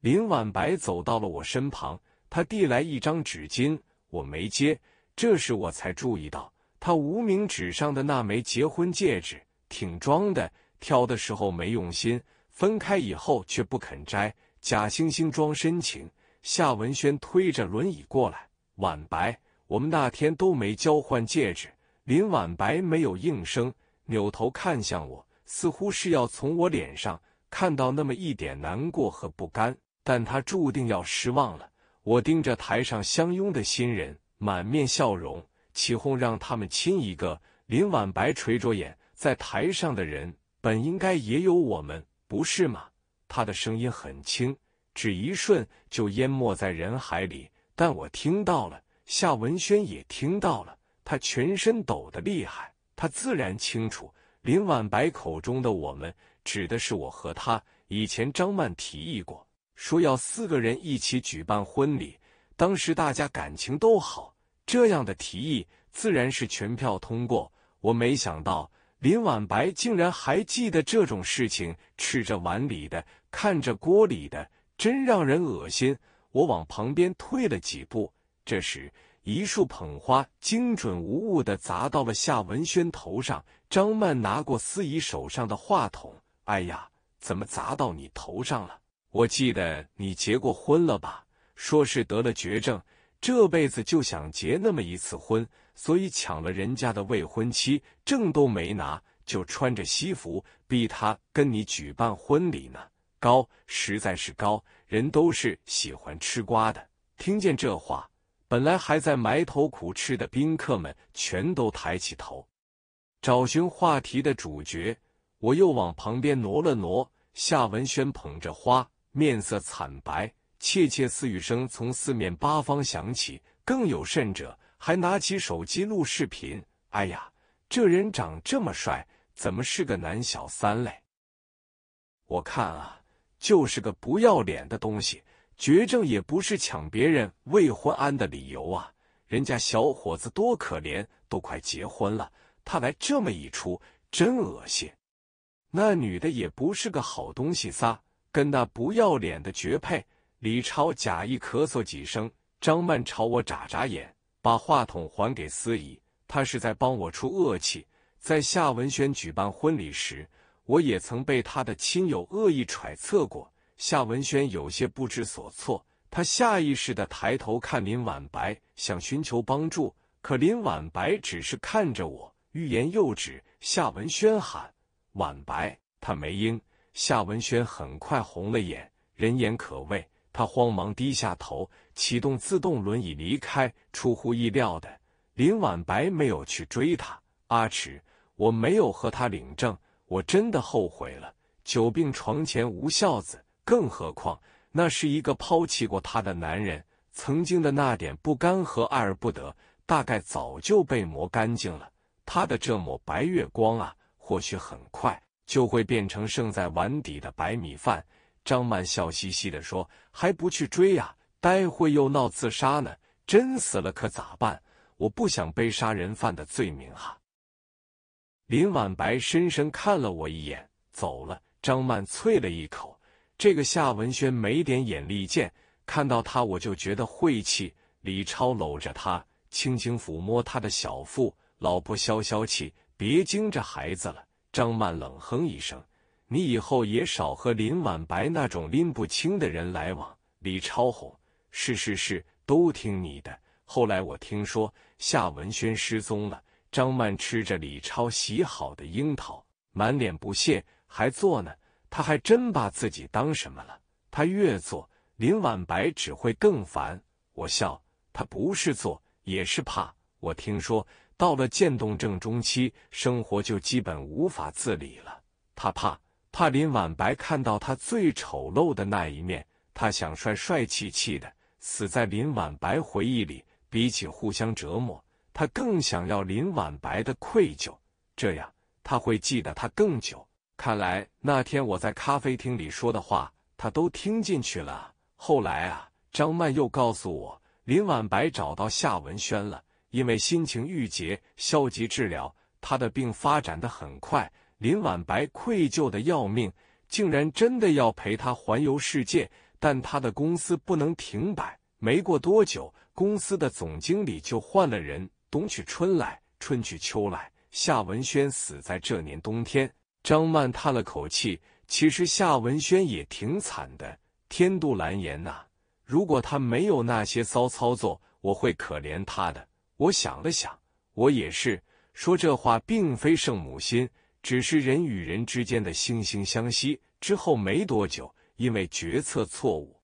林婉白走到了我身旁。他递来一张纸巾，我没接。这时我才注意到他无名指上的那枚结婚戒指，挺装的。挑的时候没用心，分开以后却不肯摘，假惺惺装深情。夏文轩推着轮椅过来，晚白，我们那天都没交换戒指。林晚白没有应声，扭头看向我，似乎是要从我脸上看到那么一点难过和不甘，但他注定要失望了。我盯着台上相拥的新人，满面笑容，起哄让他们亲一个。林婉白垂着眼，在台上的人本应该也有我们，不是吗？他的声音很轻，只一瞬就淹没在人海里，但我听到了，夏文轩也听到了。他全身抖得厉害，他自然清楚林婉白口中的“我们”指的是我和他。以前张曼提议过。说要四个人一起举办婚礼，当时大家感情都好，这样的提议自然是全票通过。我没想到林婉白竟然还记得这种事情，吃着碗里的看着锅里的，真让人恶心。我往旁边退了几步，这时一束捧花精准无误的砸到了夏文轩头上。张曼拿过司仪手上的话筒：“哎呀，怎么砸到你头上了？”我记得你结过婚了吧？说是得了绝症，这辈子就想结那么一次婚，所以抢了人家的未婚妻，证都没拿，就穿着西服逼他跟你举办婚礼呢。高，实在是高，人都是喜欢吃瓜的。听见这话，本来还在埋头苦吃的宾客们全都抬起头，找寻话题的主角。我又往旁边挪了挪，夏文轩捧着花。面色惨白，窃窃私语声从四面八方响起，更有甚者还拿起手机录视频。哎呀，这人长这么帅，怎么是个男小三嘞？我看啊，就是个不要脸的东西。绝症也不是抢别人未婚安的理由啊！人家小伙子多可怜，都快结婚了，他来这么一出，真恶心。那女的也不是个好东西撒。跟那不要脸的绝配，李超假意咳嗽几声，张曼朝我眨眨眼，把话筒还给司仪。他是在帮我出恶气。在夏文轩举办婚礼时，我也曾被他的亲友恶意揣测过。夏文轩有些不知所措，他下意识的抬头看林晚白，想寻求帮助，可林晚白只是看着我，欲言又止。夏文轩喊晚白，他没应。夏文轩很快红了眼，人言可畏。他慌忙低下头，启动自动轮椅离开。出乎意料的，林婉白没有去追他。阿迟，我没有和他领证，我真的后悔了。久病床前无孝子，更何况那是一个抛弃过他的男人。曾经的那点不甘和爱而不得，大概早就被磨干净了。他的这抹白月光啊，或许很快。就会变成剩在碗底的白米饭。张曼笑嘻嘻的说：“还不去追呀？待会又闹自杀呢，真死了可咋办？我不想背杀人犯的罪名哈。”林婉白深深看了我一眼，走了。张曼啐了一口：“这个夏文轩没点眼力见，看到他我就觉得晦气。”李超搂着他，轻轻抚摸他的小腹：“老婆，消消气，别惊着孩子了。”张曼冷哼一声：“你以后也少和林婉白那种拎不清的人来往。”李超哄：“是是是，都听你的。”后来我听说夏文轩失踪了。张曼吃着李超洗好的樱桃，满脸不屑：“还做呢？他还真把自己当什么了？他越做，林婉白只会更烦。”我笑：“他不是做，也是怕。”我听说。到了渐冻症中期，生活就基本无法自理了。他怕怕林晚白看到他最丑陋的那一面，他想帅帅气气的死在林晚白回忆里。比起互相折磨，他更想要林晚白的愧疚，这样他会记得他更久。看来那天我在咖啡厅里说的话，他都听进去了。后来啊，张曼又告诉我，林晚白找到夏文轩了。因为心情郁结，消极治疗，他的病发展的很快。林婉白愧疚的要命，竟然真的要陪他环游世界，但他的公司不能停摆。没过多久，公司的总经理就换了人。冬去春来，春去秋来，夏文轩死在这年冬天。张曼叹了口气，其实夏文轩也挺惨的，天妒蓝颜呐。如果他没有那些骚操作，我会可怜他的。我想了想，我也是说这话，并非圣母心，只是人与人之间的惺惺相惜。之后没多久，因为决策错误，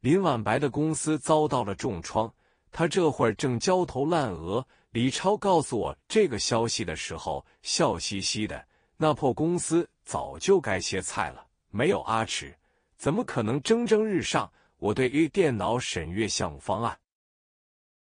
林晚白的公司遭到了重创，他这会儿正焦头烂额。李超告诉我这个消息的时候，笑嘻嘻的。那破公司早就该歇菜了，没有阿池，怎么可能蒸蒸日上？我对于电脑审阅项目方案。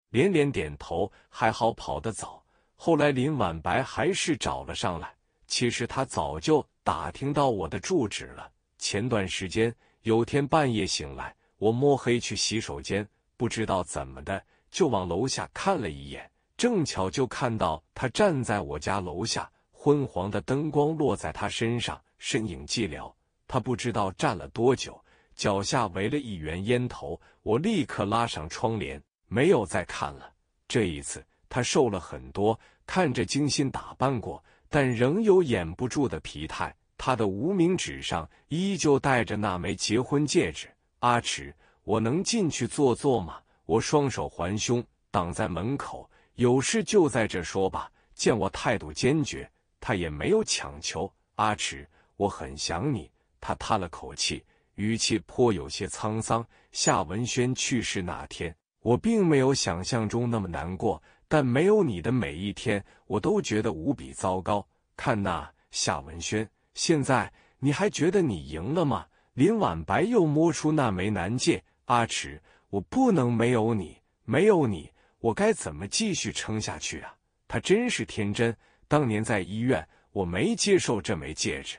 连连点头，还好跑得早。后来林晚白还是找了上来。其实他早就打听到我的住址了。前段时间有天半夜醒来，我摸黑去洗手间，不知道怎么的就往楼下看了一眼，正巧就看到他站在我家楼下，昏黄的灯光落在他身上，身影寂寥。他不知道站了多久，脚下围了一圆烟头。我立刻拉上窗帘。没有再看了。这一次，他瘦了很多，看着精心打扮过，但仍有掩不住的疲态。他的无名指上依旧戴着那枚结婚戒指。阿迟，我能进去坐坐吗？我双手环胸挡在门口，有事就在这说吧。见我态度坚决，他也没有强求。阿迟，我很想你。他叹了口气，语气颇有些沧桑。夏文轩去世那天。我并没有想象中那么难过，但没有你的每一天，我都觉得无比糟糕。看那夏文轩，现在你还觉得你赢了吗？林婉白又摸出那枚男戒，阿迟，我不能没有你，没有你，我该怎么继续撑下去啊？他真是天真。当年在医院，我没接受这枚戒指，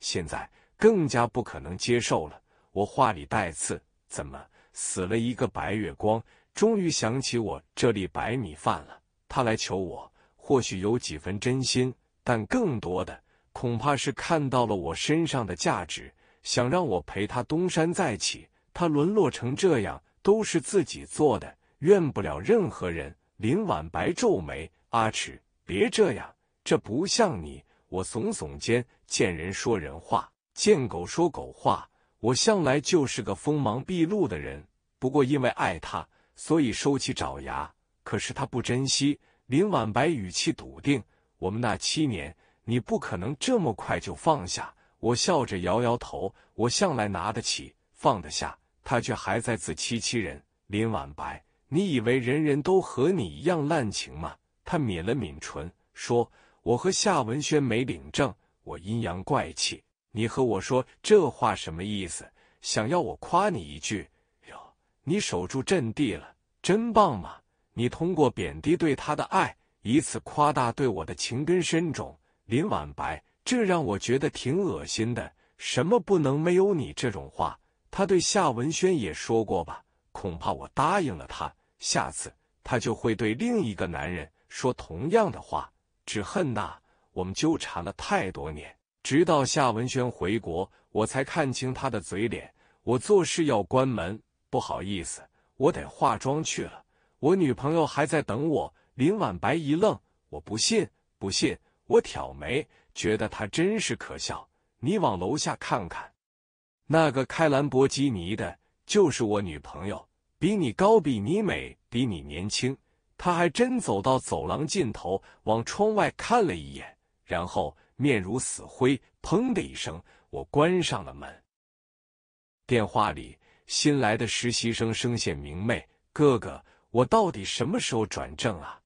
现在更加不可能接受了。我话里带刺，怎么？死了一个白月光，终于想起我这粒白米饭了。他来求我，或许有几分真心，但更多的恐怕是看到了我身上的价值，想让我陪他东山再起。他沦落成这样，都是自己做的，怨不了任何人。林晚白皱眉：“阿齿，别这样，这不像你。”我耸耸肩：“见人说人话，见狗说狗话。”我向来就是个锋芒毕露的人，不过因为爱他，所以收起爪牙。可是他不珍惜。林婉白语气笃定：“我们那七年，你不可能这么快就放下。”我笑着摇摇头：“我向来拿得起，放得下。”他却还在自欺欺人。林婉白，你以为人人都和你一样滥情吗？他抿了抿唇，说：“我和夏文轩没领证。”我阴阳怪气。你和我说这话什么意思？想要我夸你一句？哟，你守住阵地了，真棒嘛！你通过贬低对他的爱，以此夸大对我的情根深种。林婉白，这让我觉得挺恶心的。什么不能没有你这种话？他对夏文轩也说过吧？恐怕我答应了他，下次他就会对另一个男人说同样的话。只恨呐，我们纠缠了太多年。直到夏文轩回国，我才看清他的嘴脸。我做事要关门，不好意思，我得化妆去了。我女朋友还在等我。林婉白一愣，我不信，不信。我挑眉，觉得他真是可笑。你往楼下看看，那个开兰博基尼的，就是我女朋友，比你高，比你美，比你年轻。他还真走到走廊尽头，往窗外看了一眼，然后。面如死灰，砰的一声，我关上了门。电话里新来的实习生声线明媚：“哥哥，我到底什么时候转正啊？”